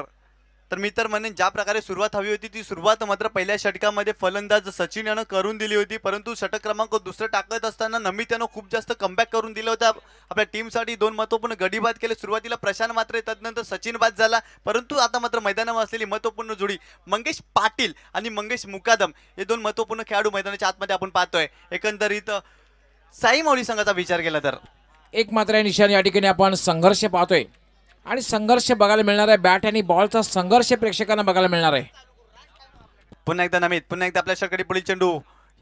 तर मी तर म्हणेन ज्या प्रकारे सुरुवात हवी होती ती सुरुवात मात्र पहिल्या षटकामध्ये फलंदाज सचिन यानं करून दिली होती परंतु षटक क्रमांक दुसरं टाकत असताना नमित यानं खूप जास्त कमबॅक करून दिलं होतं आपल्या टीमसाठी दोन महत्वपूर्ण गडी बाद केले सुरुवातीला प्रशांत मात्र येतात सचिन बाद झाला परंतु आता मात्र मैदानावर असलेली महत्वपूर्ण जोडी मंगेश पाटील आणि मंगेश मुकादम हे दोन महत्वपूर्ण खेळाडू मैदानाच्या आतमध्ये आपण पाहतोय एकंदरीत साई माऊली संघाचा विचार केला तर एक मात्र निशाण या ठिकाणी आपण संघर्ष पाहतोय आणि संघर्ष बघायला मिळणार आहे बॅट आणि बॉलचा संघर्ष प्रेक्षकांना बघायला मिळणार आहे पुन्हा एकदा नमित पुन्हा एकदा आपल्या षटकडे पुढील चेंडू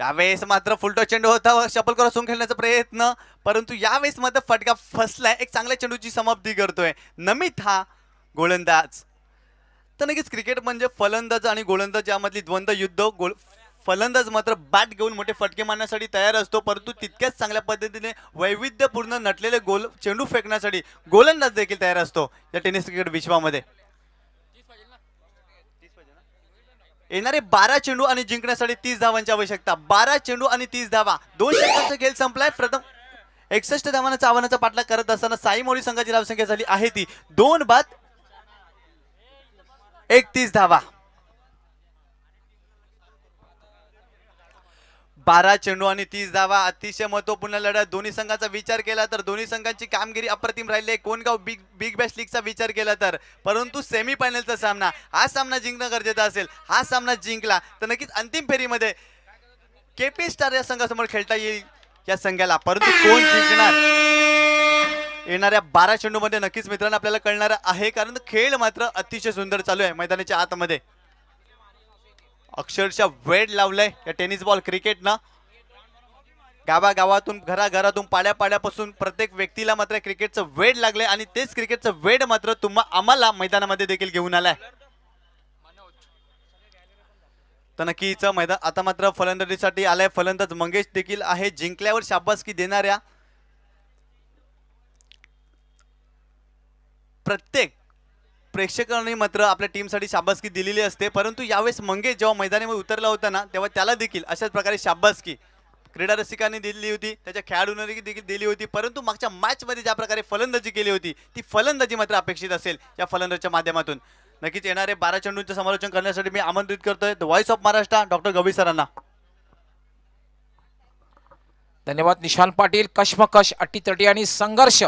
यावेळेस मात्र फुलटो चेंडू होता शपल कर असून खेळण्याचा प्रयत्न परंतु यावेळेस मात्र फटका फसलाय एक चांगल्या चेंडूची समाप्ती करतोय नमित हा गोलंदाज तर नक्कीच क्रिकेट म्हणजे फलंदाज आणि गोलंदाज यामधली द्वंद्व युद्ध गोल फलंदाज मात्र बॅट घेऊन मोठे फटके मारण्यासाठी तयार असतो परंतु तितक्याच चांगल्या पद्धतीने वैविध्यपूर्ण नटलेले गोल चेंडू फेकण्यासाठी गोलंदाज देखील तयार असतो या टेनिस क्रिकेट विश्वामध्ये येणारे बारा चेंडू आणि जिंकण्यासाठी तीस धावांची आवश्यकता बारा चेंडू आणि तीस धावा दोन षटकांचा खेळ संपलाय प्रथम एकसष्ट धावांचा आव्हानाचा पाठला करत असताना साई मोडी संघाची धावसंख्या झाली आहे ती दोन बाद एकतीस धावा बारा चेंडू आणि तीस धावा अतिशय महत्वपूर्ण लढत दोन्ही संघाचा विचार केला तर दोन्ही संघांची कामगिरी अप्रतिम राहिली आहे कोणगाव बिग बिग बॅश लीगचा विचार केला तर परंतु सेमी फायनलचा सामना हा सामना जिंकणं गरजेचा असेल हा सामना जिंकला तर नक्कीच अंतिम फेरीमध्ये केपी स्टार या संघासमोर खेळता येईल या संघाला परंतु कोण जिंकणार येणाऱ्या बारा चेंडूमध्ये नक्कीच मित्रांनो आपल्याला कळणार आहे कारण खेळ मात्र अतिशय सुंदर चालू आहे मैदानाच्या आतमध्ये अक्षरशः वेड लावलंय या टेनिस बॉल क्रिकेटनं गावागावातून घराघरातून पाड्यापाड्यापासून प्रत्येक व्यक्तीला मात्र क्रिकेटचं वेड लागलंय आणि तेच क्रिकेटचं वेड मात्र तुम्हा आम्हाला मैदानामध्ये देखील घेऊन आलाय तर नक्कीच मैदान आता मात्र फलंदाजीसाठी आलाय फलंदाज मंगेश देखील आहे जिंकल्यावर शाबासकी देणाऱ्या प्रत्येक प्रेक्षकांनी मात्र आपल्या टीमसाठी शाबासकी दिलेली असते परंतु यावेळेस मंगेश जेव्हा मैदानामध्ये उतरला होता ना तेव्हा त्याला देखील अशाच प्रकारे शाबासकी क्रीडा रसिकांनी दिली होती त्याच्या खेळाडूंना देखील दिली होती परंतु मागच्या मॅचमध्ये ज्या प्रकारे फलंदाजी केली होती ती फलंदाजी मात्र अपेक्षित असेल या फलंदाजच्या माध्यमातून नक्कीच येणारे बारा चेंडूंचं समालोचन करण्यासाठी मी आमंत्रित करतोय the voice of Maharashtra doctor Gavi सरांना धन्यवाद निशांत पाटील कश्मकश अटीतटी आणि संघर्ष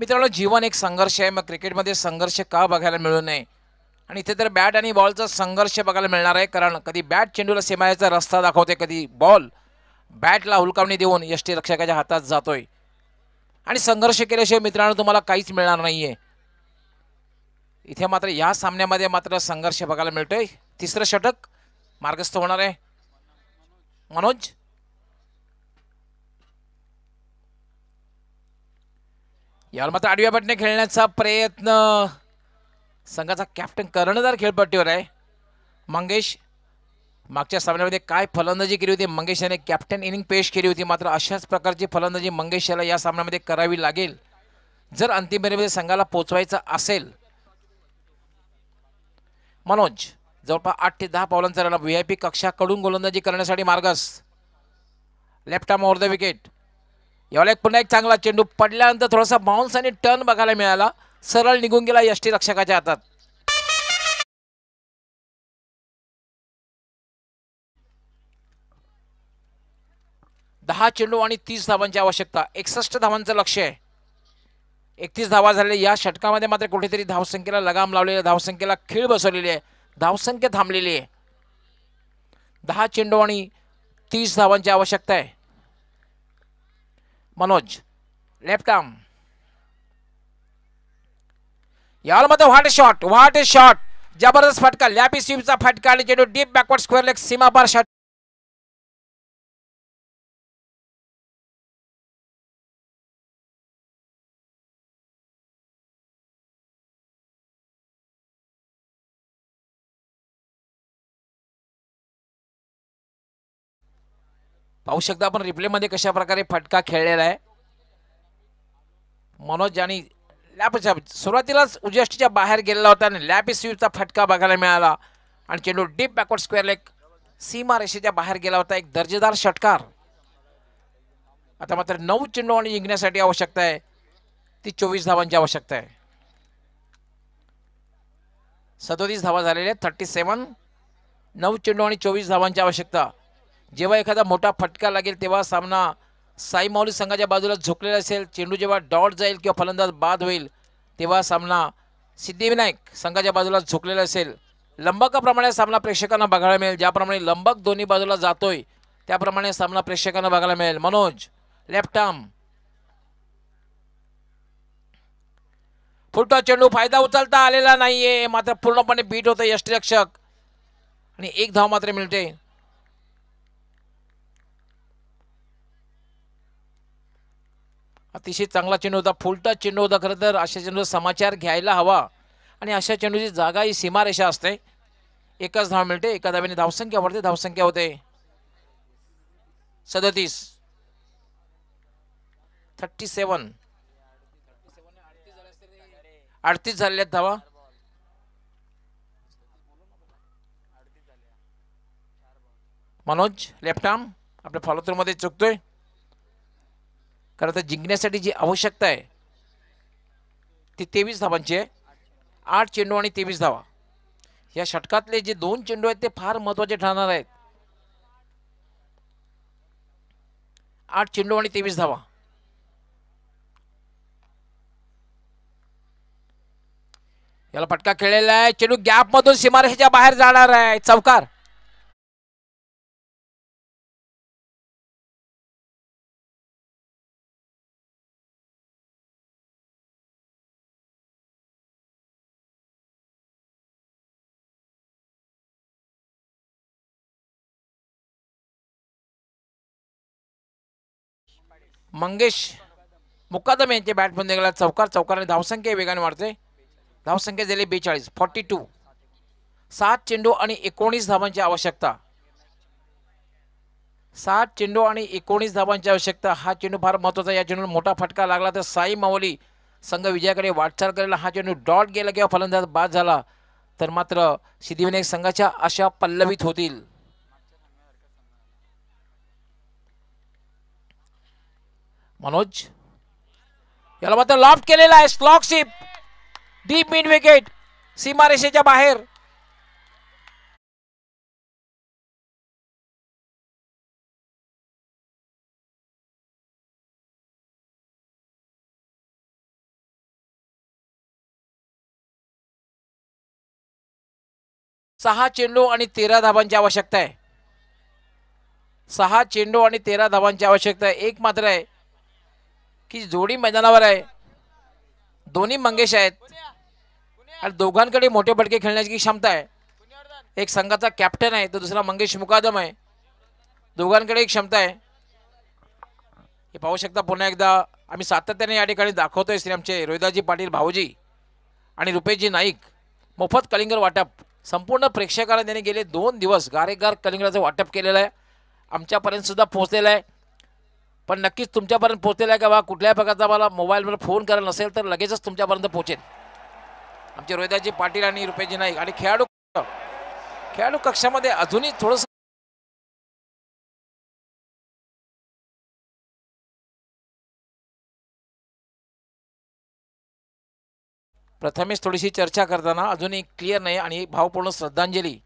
मित्रांनो जीवन एक संघर्ष आहे मग क्रिकेटमध्ये संघर्ष का बघायला मिळू नये आणि इथे तर बॅट आणि बॉलचा संघर्ष बघायला मिळणार आहे कारण कधी बॅट चेंडूला सेमायचा रस्ता दाखवते कधी बॉल बॅटला हुलकावणी देऊन यष्टी रक्षकाच्या हातात जातोय आणि संघर्ष केल्याशिवाय मित्रांनो तुम्हाला काहीच मिळणार नाही आहे इथे मात्र या सामन्यामध्ये मात्र संघर्ष बघायला मिळतोय तिसरं षटक मार्गस्थ होणार आहे मनोज यावर मात्र आडव्या पटने खेळण्याचा प्रयत्न संघाचा कॅप्टन कर्णधार खेळपट्टीवर आहे मंगेश मागच्या सामन्यामध्ये काय फलंदाजी केली होती मंगेश याने कॅप्टन इनिंग पेश केली होती मात्र अशाच प्रकारची फलंदाजी मंगेश याला या सामन्यामध्ये करावी लागेल जर अंतिम फेरीमध्ये संघाला पोचवायचं असेल मनोज जवळपास आठ ते दहा पावलांचा राहणार व्ही आय पी कक्षाकडून गोलंदाजी करण्यासाठी मार्गस left arm over the wicket एक पुन्हा एक चांगला चेंडू पडल्यानंतर थोडासा बाउन्स आणि टर्न बघायला मिळाला सरळ निघून गेला यष्टी रक्षकाच्या हातात दहा चेंडू आणि तीस धावांची आवश्यकता एकसष्ट धावांचं लक्ष आहे एकतीस धावा झाले या षटकामध्ये मात्र कुठेतरी धावसंख्येला लगाम आहे धावसंख्येला खीळ बसवलेली आहे धावसंख्या थांबलेली आहे दहा चेंडू आणि तीस धावांची आवश्यकता आहे मनोज लेफ्ट आर्म याल मध्ये व्हाट शॉट व्हाट शॉट जबरदस्त फटका लॅपी स्वीपचा फटका आणि जेनो, डीप बॅकवर्ड स्क्वेअर लेग सीमा पर शॉट पाहू शकता आपण रिप्लेमध्ये कशा प्रकारे फटका खेळलेला आहे मनोज आणि लॅपच्या सुरुवातीलाच उजेष्टच्या बाहेर गेलेला होता आणि लॅप स्वीपचा फटका बघायला मिळाला आणि चेंडू डीप बॅकवर्ड स्क्वेअर एक सीमा रेषेच्या बाहेर गेला होता एक दर्जेदार षटकार आता मात्र नऊ चेंडू आणि जिंकण्यासाठी आवश्यकता आहे ती चोवीस धावांची आवश्यकता आहे सदोतीस धावा झालेल्या थर्टी सेवन नऊ चेंडू आणि चोवीस धावांची आवश्यकता जेव्हा एखादा मोठा फटका लागेल तेव्हा सामना साई माऊली संघाच्या बाजूला झोकलेला असेल चेंडू जेव्हा डॉट जाईल किंवा फलंदाज बाद होईल तेव्हा सामना सिद्धिविनायक संघाच्या बाजूला झोकलेला असेल लंबकाप्रमाणे सामना प्रेक्षकांना बघायला मिळेल ज्याप्रमाणे लंबक दोन्ही बाजूला जातोय त्याप्रमाणे सामना प्रेक्षकांना बघायला मिळेल मनोज लेफ्ट आर्म चेंडू फायदा उचलता आलेला नाहीये मात्र पूर्णपणे बीट होतं यष्टरक्षक आणि एक धाव मात्र मिळते अतिशय चांगला चेंडू होता फुलटा चेंडू होता खरं तर अशा चेंडूचा समाचार घ्यायला हवा आणि अशा चेंडूची जागा ही सीमारेषा असते एकाच धाव मिळते एका धाव्याने धावसंख्या वाढते धावसंख्या होते सदतीस थर्टी सेवन अडतीस आहेत धावा मनोज लेफ्ट आर्म आपल्या फॉलो थ्रूमध्ये चुकतोय कारण आता जिंकण्यासाठी जी आवश्यकता आहे ती तेवीस धावांची आहे आठ चेंडू आणि तेवीस धावा या षटकातले जे दोन चेंडू आहेत ते फार महत्वाचे ठरणार आहेत आठ चेंडू आणि तेवीस धावा याला फटका खेळलेला आहे चेंडू गॅपमधून मधून बाहेर जाणार आहे चौकार मंगेश मुकादम यांचे बॅट चौकार चौकारने धावसंख्या वेगाने वाढते धावसंख्या झाली बेचाळीस फॉर्टी टू सात चेंडू आणि एकोणीस धावांची आवश्यकता सात चेंडू आणि एकोणीस धावांची आवश्यकता हा चेंडू फार महत्त्वाचा या चेंडूला मोठा फटका लागला तर साई माऊली संघ विजयाकडे वाटचाल करेल हा चेंडू डॉट गेला किंवा फलंदाज बाद झाला तर मात्र सिद्धिविनायक संघाच्या आशा पल्लवीत होतील मनोज याला मात्र लॉफ्ट केलेला आहे स्लॉकशिप डीप मिन विकेट सीमारेषेच्या बाहेर सहा चेंडू आणि तेरा धाबांची आवश्यकता आहे सहा चेंडू आणि तेरा धाबांची आवश्यकता आहे एक मात्र आहे की जोडी मैदानावर आहे दोन्ही मंगेश आहेत आणि दोघांकडे मोठे पटके खेळण्याची क्षमता आहे एक संघाचा कॅप्टन आहे तर दुसरा मंगेश मुकादम आहे दोघांकडे एक क्षमता आहे हे पाहू शकता पुन्हा एकदा आम्ही सातत्याने या ठिकाणी दाखवतोय श्री आमचे रोहिदाजी पाटील भाऊजी आणि रुपेशजी नाईक मोफत कलिंगर वाटप संपूर्ण प्रेक्षकाला त्यांनी गेले दोन दिवस गारेगार कलिंगराचं वाटप केलेलं आहे आमच्यापर्यंत सुद्धा पोहोचलेलं आहे पण नक्कीच तुमच्यापर्यंत पोहोचलेला आहे का बा कुठल्याही प्रकारचा मला मोबाईलवर फोन करायला नसेल तर लगेचच तुमच्यापर्यंत पोहोचेल आमचे रोहिदाजी पाटील आणि रुपेजी नाईक आणि खेळाडू खेळाडू कक्षामध्ये अजूनही थोडंसं प्रथमेच थोडीशी चर्चा करताना अजूनही क्लिअर नाही आणि भावपूर्ण श्रद्धांजली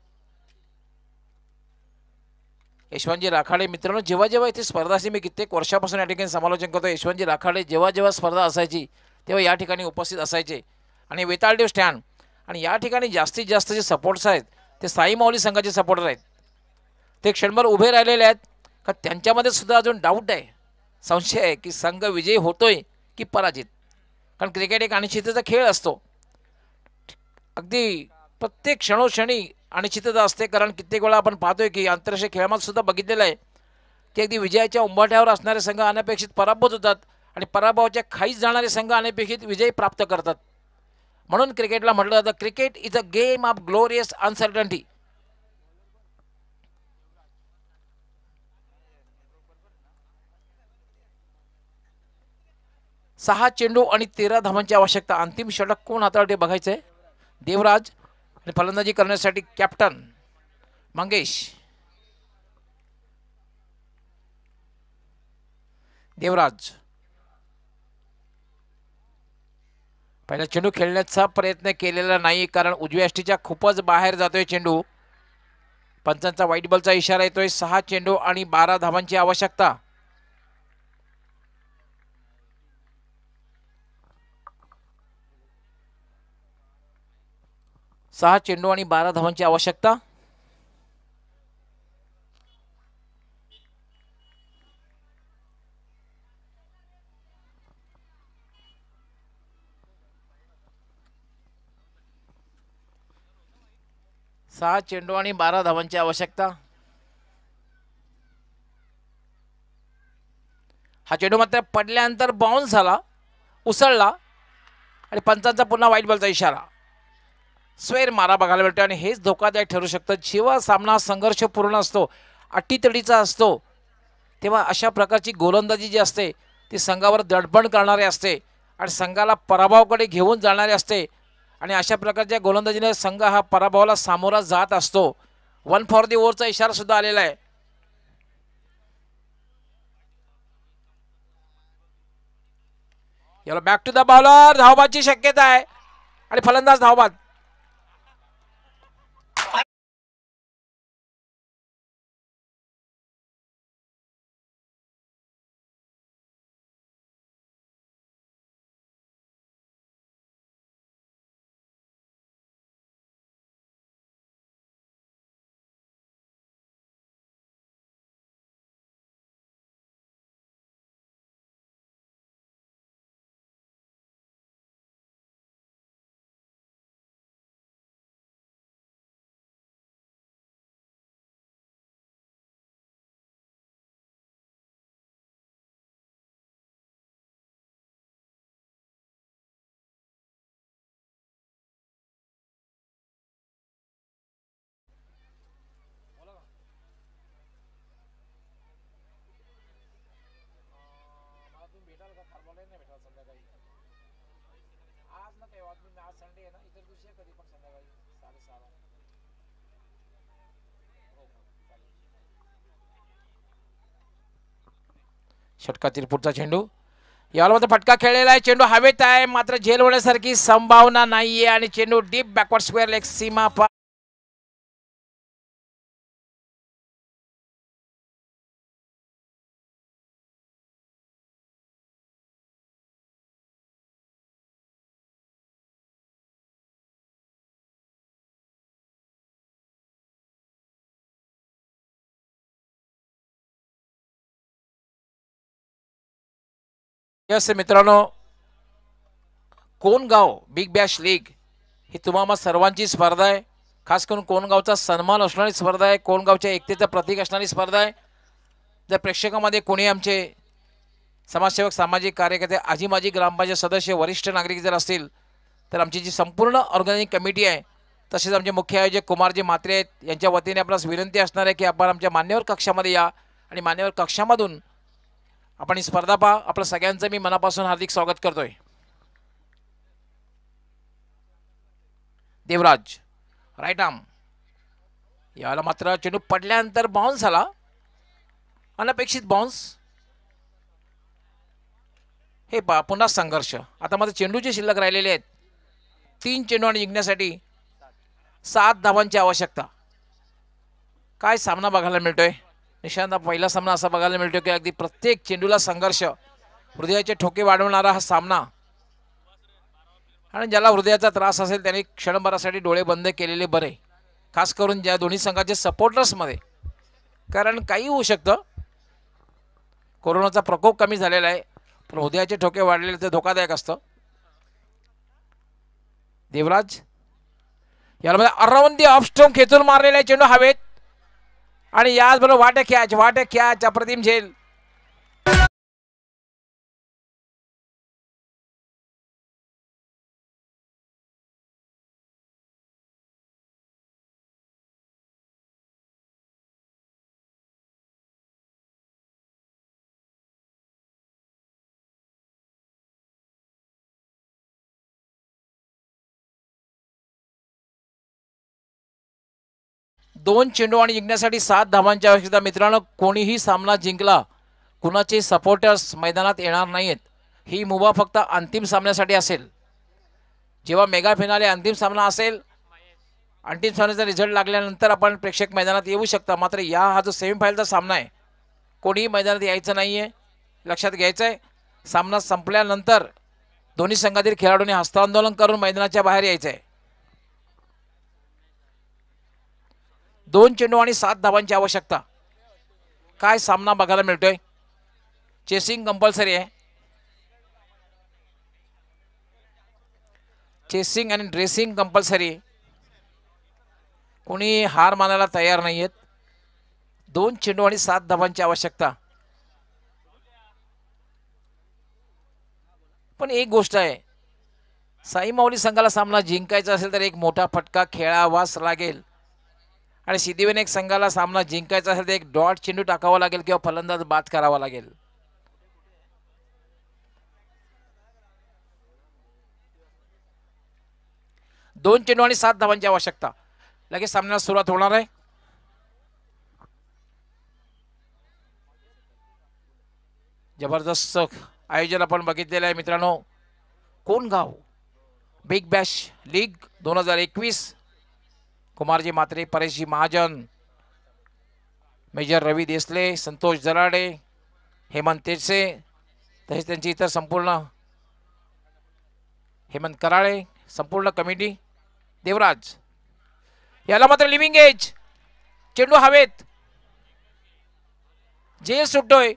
यशवंतजी राखाडे मित्रांनो जेव्हा जेव्हा इथे स्पर्धा अशी मी कित्येक वर्षापासून या ठिकाणी समालोचन करतो यशवंतजी राखाडे जेव्हा जेव्हा स्पर्धा असायची तेव्हा या ठिकाणी उपस्थित असायचे आणि वेताळदेव स्टँड आणि या ठिकाणी जास्तीत जास्त जे सपोर्ट्स आहेत ते साई माऊली संघाचे सपोर्टर आहेत ते क्षणभर उभे राहिलेले आहेत का त्यांच्यामध्ये सुद्धा अजून डाऊट आहे संशय आहे की संघ विजयी होतोय की पराजित कारण क्रिकेट एक अनिश्चितेचा खेळ असतो अगदी प्रत्येक क्षणोक्षणी अनिश्चितता असते कारण कित्येक वेळा आपण पाहतोय की आंतरराष्ट्रीय खेळामध्ये सुद्धा बघितलेलं आहे की अगदी विजयाच्या उंबाट्यावर असणारे संघ अनपेक्षित पराभूत होतात आणि पराभवाच्या खाईच जाणारे संघ अनपेक्षित विजय प्राप्त करतात म्हणून क्रिकेटला म्हटलं जातं cricket is a game of glorious uncertainty सहा चेंडू आणि तेरा धावांची आवश्यकता अंतिम षटक कोण हाताळते बघायचं आहे देवराज आणि फलंदाजी करण्यासाठी कॅप्टन मंगेश देवराज पहिला चेंडू खेळण्याचा प्रयत्न केलेला नाही कारण उजव्याष्टीच्या खूपच बाहेर जातोय चेंडू पंचांचा वाईट बॉलचा इशारा येतोय सहा चेंडू आणि बारा धावांची आवश्यकता सहा चेंडू आणि बारा धावांची आवश्यकता सहा चेंडू आणि बारा धावांची आवश्यकता हा चेंडू मात्र पडल्यानंतर बाउन्स झाला उसळला आणि पंचांचा पुन्हा वाईट बॉलचा इशारा स्वैर मारा बघायला मिळतो आणि हेच धोकादायक ठरू शकतं जेव्हा सामना संघर्षपूर्ण असतो अटीतडीचा असतो तेव्हा अशा प्रकारची गोलंदाजी जी असते ती संघावर दडपण करणारी असते आणि संघाला पराभवाकडे घेऊन जाणारी असते आणि अशा प्रकारच्या गोलंदाजीने संघ हा पराभवाला सामोरा जात असतो वन फॉर दी ओव्हरचा इशारा सुद्धा आलेला आहे याला बॅक टू द बॉलर धावबाची शक्यता आहे आणि फलंदाज धावबाद बातमी आज संडे ना इतर दिवशी कधी पण संध्याकाळी साडेसहा षटकातील पुढचा चेंडू यावर फटका खेळलेला आहे चेंडू हवेत आहे मात्र झेल होण्यासारखी संभावना नाहीये आणि चेंडू डीप बॅकवर्ड स्क्वेअर लेग सीमा यस मित्रांनो कोणगाव बिग बॅश लीग ही तुम्हाला सर्वांची स्पर्धा आहे खास करून कोणगावचा सन्मान असणारी स्पर्धा आहे कोणगावच्या एकतेचं प्रतीक असणारी स्पर्धा आहे जर प्रेक्षकामध्ये कोणी आमचे समाजसेवक सामाजिक कार्यकर्ते आजी माजी ग्रामपंचायत सदस्य वरिष्ठ नागरिक जर असतील तर आमची जी संपूर्ण ऑर्गनायझिंग कमिटी आहे तसेच आमचे मुख्य आयोजक कुमारजी मात्रे आहेत यांच्या वतीने आपल्याला विनंती असणार आहे की आपण आमच्या मान्यवर कक्षामध्ये या आणि मान्यवर कक्षामधून आपण ही स्पर्धा पहा आपलं सगळ्यांचं मी मनापासून हार्दिक स्वागत करतोय देवराज राईट आम याला मात्र चेंडू पडल्यानंतर बाउन्स आला अनपेक्षित बाउन्स हे पा पुन्हा संघर्ष आता माझे चेंडूचे शिल्लक राहिलेले आहेत तीन चेंडू आणि जिंकण्यासाठी सात धावांची आवश्यकता काय सामना बघायला मिळतोय निशांत पहिला सामना असा बघायला मिळतो की अगदी प्रत्येक चेंडूला संघर्ष हृदयाचे ठोके वाढवणारा हा सामना आणि ज्याला हृदयाचा त्रास असेल त्याने क्षणभरासाठी डोळे बंद केलेले बरे खास करून ज्या दोन्ही संघाचे सपोर्टर्समध्ये कारण काही होऊ शकतं कोरोनाचा प्रकोप कमी झालेला आहे पण हृदयाचे ठोके वाढलेले ते धोकादायक असतं देवराज याला म्हणजे अराउंड दी ऑफ स्ट्रॉंग खेचून मारलेला चेंडू हवेत आणि याचबरोबर वाटे कॅच वाटे ख्याच्या अप्रतिम झेल दोन चेंडू आणि जिंकण्यासाठी सात धावांची आवश्यकता मित्रांनो कोणीही सामना जिंकला कुणाचे सपोर्टर्स मैदानात येणार नाहीत ही मुभा फक्त अंतिम सामन्यासाठी असेल जेव्हा मेगा फिनाले अंतिम सामना असेल अंतिम सामन्याचा रिझल्ट लागल्यानंतर आपण प्रेक्षक मैदानात येऊ शकता मात्र या हा जो सेमीफायनलचा सामना आहे कोणीही मैदानात यायचं नाही आहे लक्षात घ्यायचं आहे सामना संपल्यानंतर दोन्ही संघातील खेळाडूंनी हस्तांदोलन करून मैदानाच्या बाहेर यायचं आहे दोन चेंडू आणि सात धावांची आवश्यकता काय सामना बघायला मिळतोय चेसिंग कंपल्सरी आहे चेसिंग आणि ड्रेसिंग कंपल्सरी कोणी हार मानायला तयार नाही आहेत दोन चेंडू आणि सात धावांची आवश्यकता पण एक गोष्ट आहे साई संघाला सामना जिंकायचा असेल तर एक मोठा फटका खेळावाच लागेल आणि एक संघाला सामना जिंकायचा असेल तर एक डॉट चेंडू टाकावा लागेल किंवा फलंदाज बाद करावा लागेल दोन चेंडू आणि सात धावांची आवश्यकता लगेच सामन्याला सुरुवात होणार आहे जबरदस्त आयोजन आपण बघितलेलं आहे मित्रांनो कोण गाव बिग बॅश लीग दोन हजार एकवीस कुमारजी मात्रे परेशजी महाजन मेजर रवी देसले संतोष जराडे हेमंत तेजसे तसेच त्यांची इतर संपूर्ण हेमंत कराळे संपूर्ण कमिटी देवराज याला मात्र लिव्हिंग एज चेंडू हवेत जे सुटतोय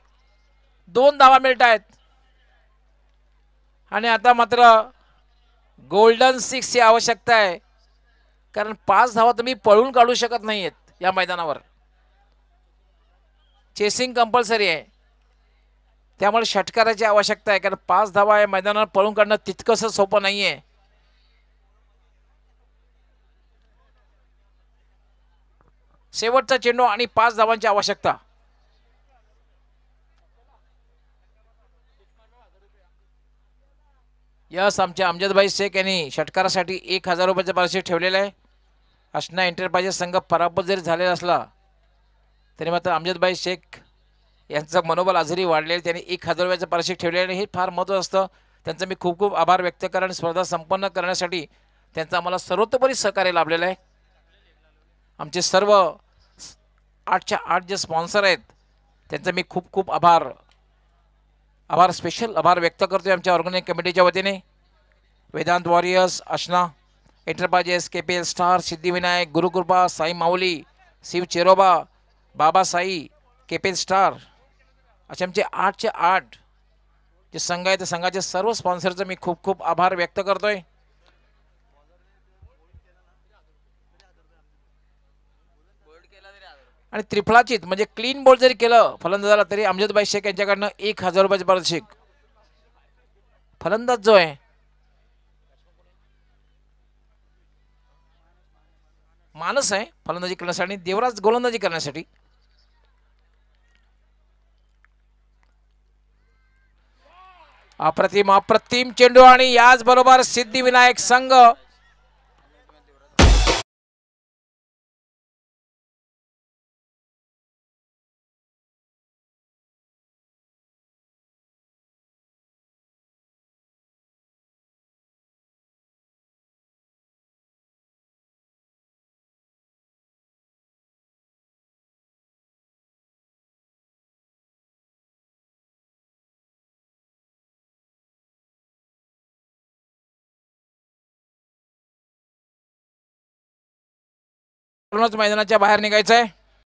दोन धावा मिळत आहेत आणि आता मात्र गोल्डन सिक्सची आवश्यकता आहे कारण पाच धावा तुम्ही पळून काढू शकत नाही आहेत या मैदानावर चेसिंग कंपल्सरी आहे त्यामुळे षटकाराची आवश्यकता आहे कारण पाच धावा या मैदानावर पळून काढणं तितकंसं सोपं नाही आहे शेवटचा चेंडू आणि पाच धावांची आवश्यकता यस आमच्या अमजदभाई शेख यांनी षटकारासाठी एक हजार रुपयाचं पारितोषिक ठेवलेलं आहे अशना एंटरप्राइजेस संघ पराभूत जरी झालेला असला तरी मात्र अमजदभाई शेख यांचं मनोबल आजही वाढलेलं त्यांनी एक हजार रुपयाचं ठेवले ठेवलेलं हे फार महत्त्वाचं असतं त्यांचं मी खूप खूप आभार व्यक्त आणि स्पर्धा संपन्न करण्यासाठी त्यांचं आम्हाला सर्वतोपरी सहकार्य लाभलेलं आहे आमचे सर्व आठच्या आठ जे स्पॉन्सर आहेत त्यांचा मी खूप खूप आभार आभार स्पेशल आभार व्यक्त करतो आमच्या ऑर्गनाईक कमिटीच्या वतीने Vedant warriors Ashna enterprises K star Siddhivinayak Gurukrupa Sai Mauli Shiv Cheroba Babasai K P star असे आमचे आठचे आठ जे संघ आहे त्या संघाच्या सर्व स्पॉन्सरचं मी खूप खूप आभार व्यक्त करतोय आणि त्रिफळाचीत म्हणजे क्लीन बोल जरी केलं फलंदाजाला तरी अमजदबाई शेख यांच्याकडनं एक हजार रुपयाची शेख फलंदाज जो आहे मानस आहे फलंदाजी करण्यासाठी देवराज गोलंदाजी करण्यासाठी अप्रतिम अप्रतिम चेंडू आणि बरोबर सिद्धिविनायक संघ मैदानाच्या बाहेर निघायचं आहे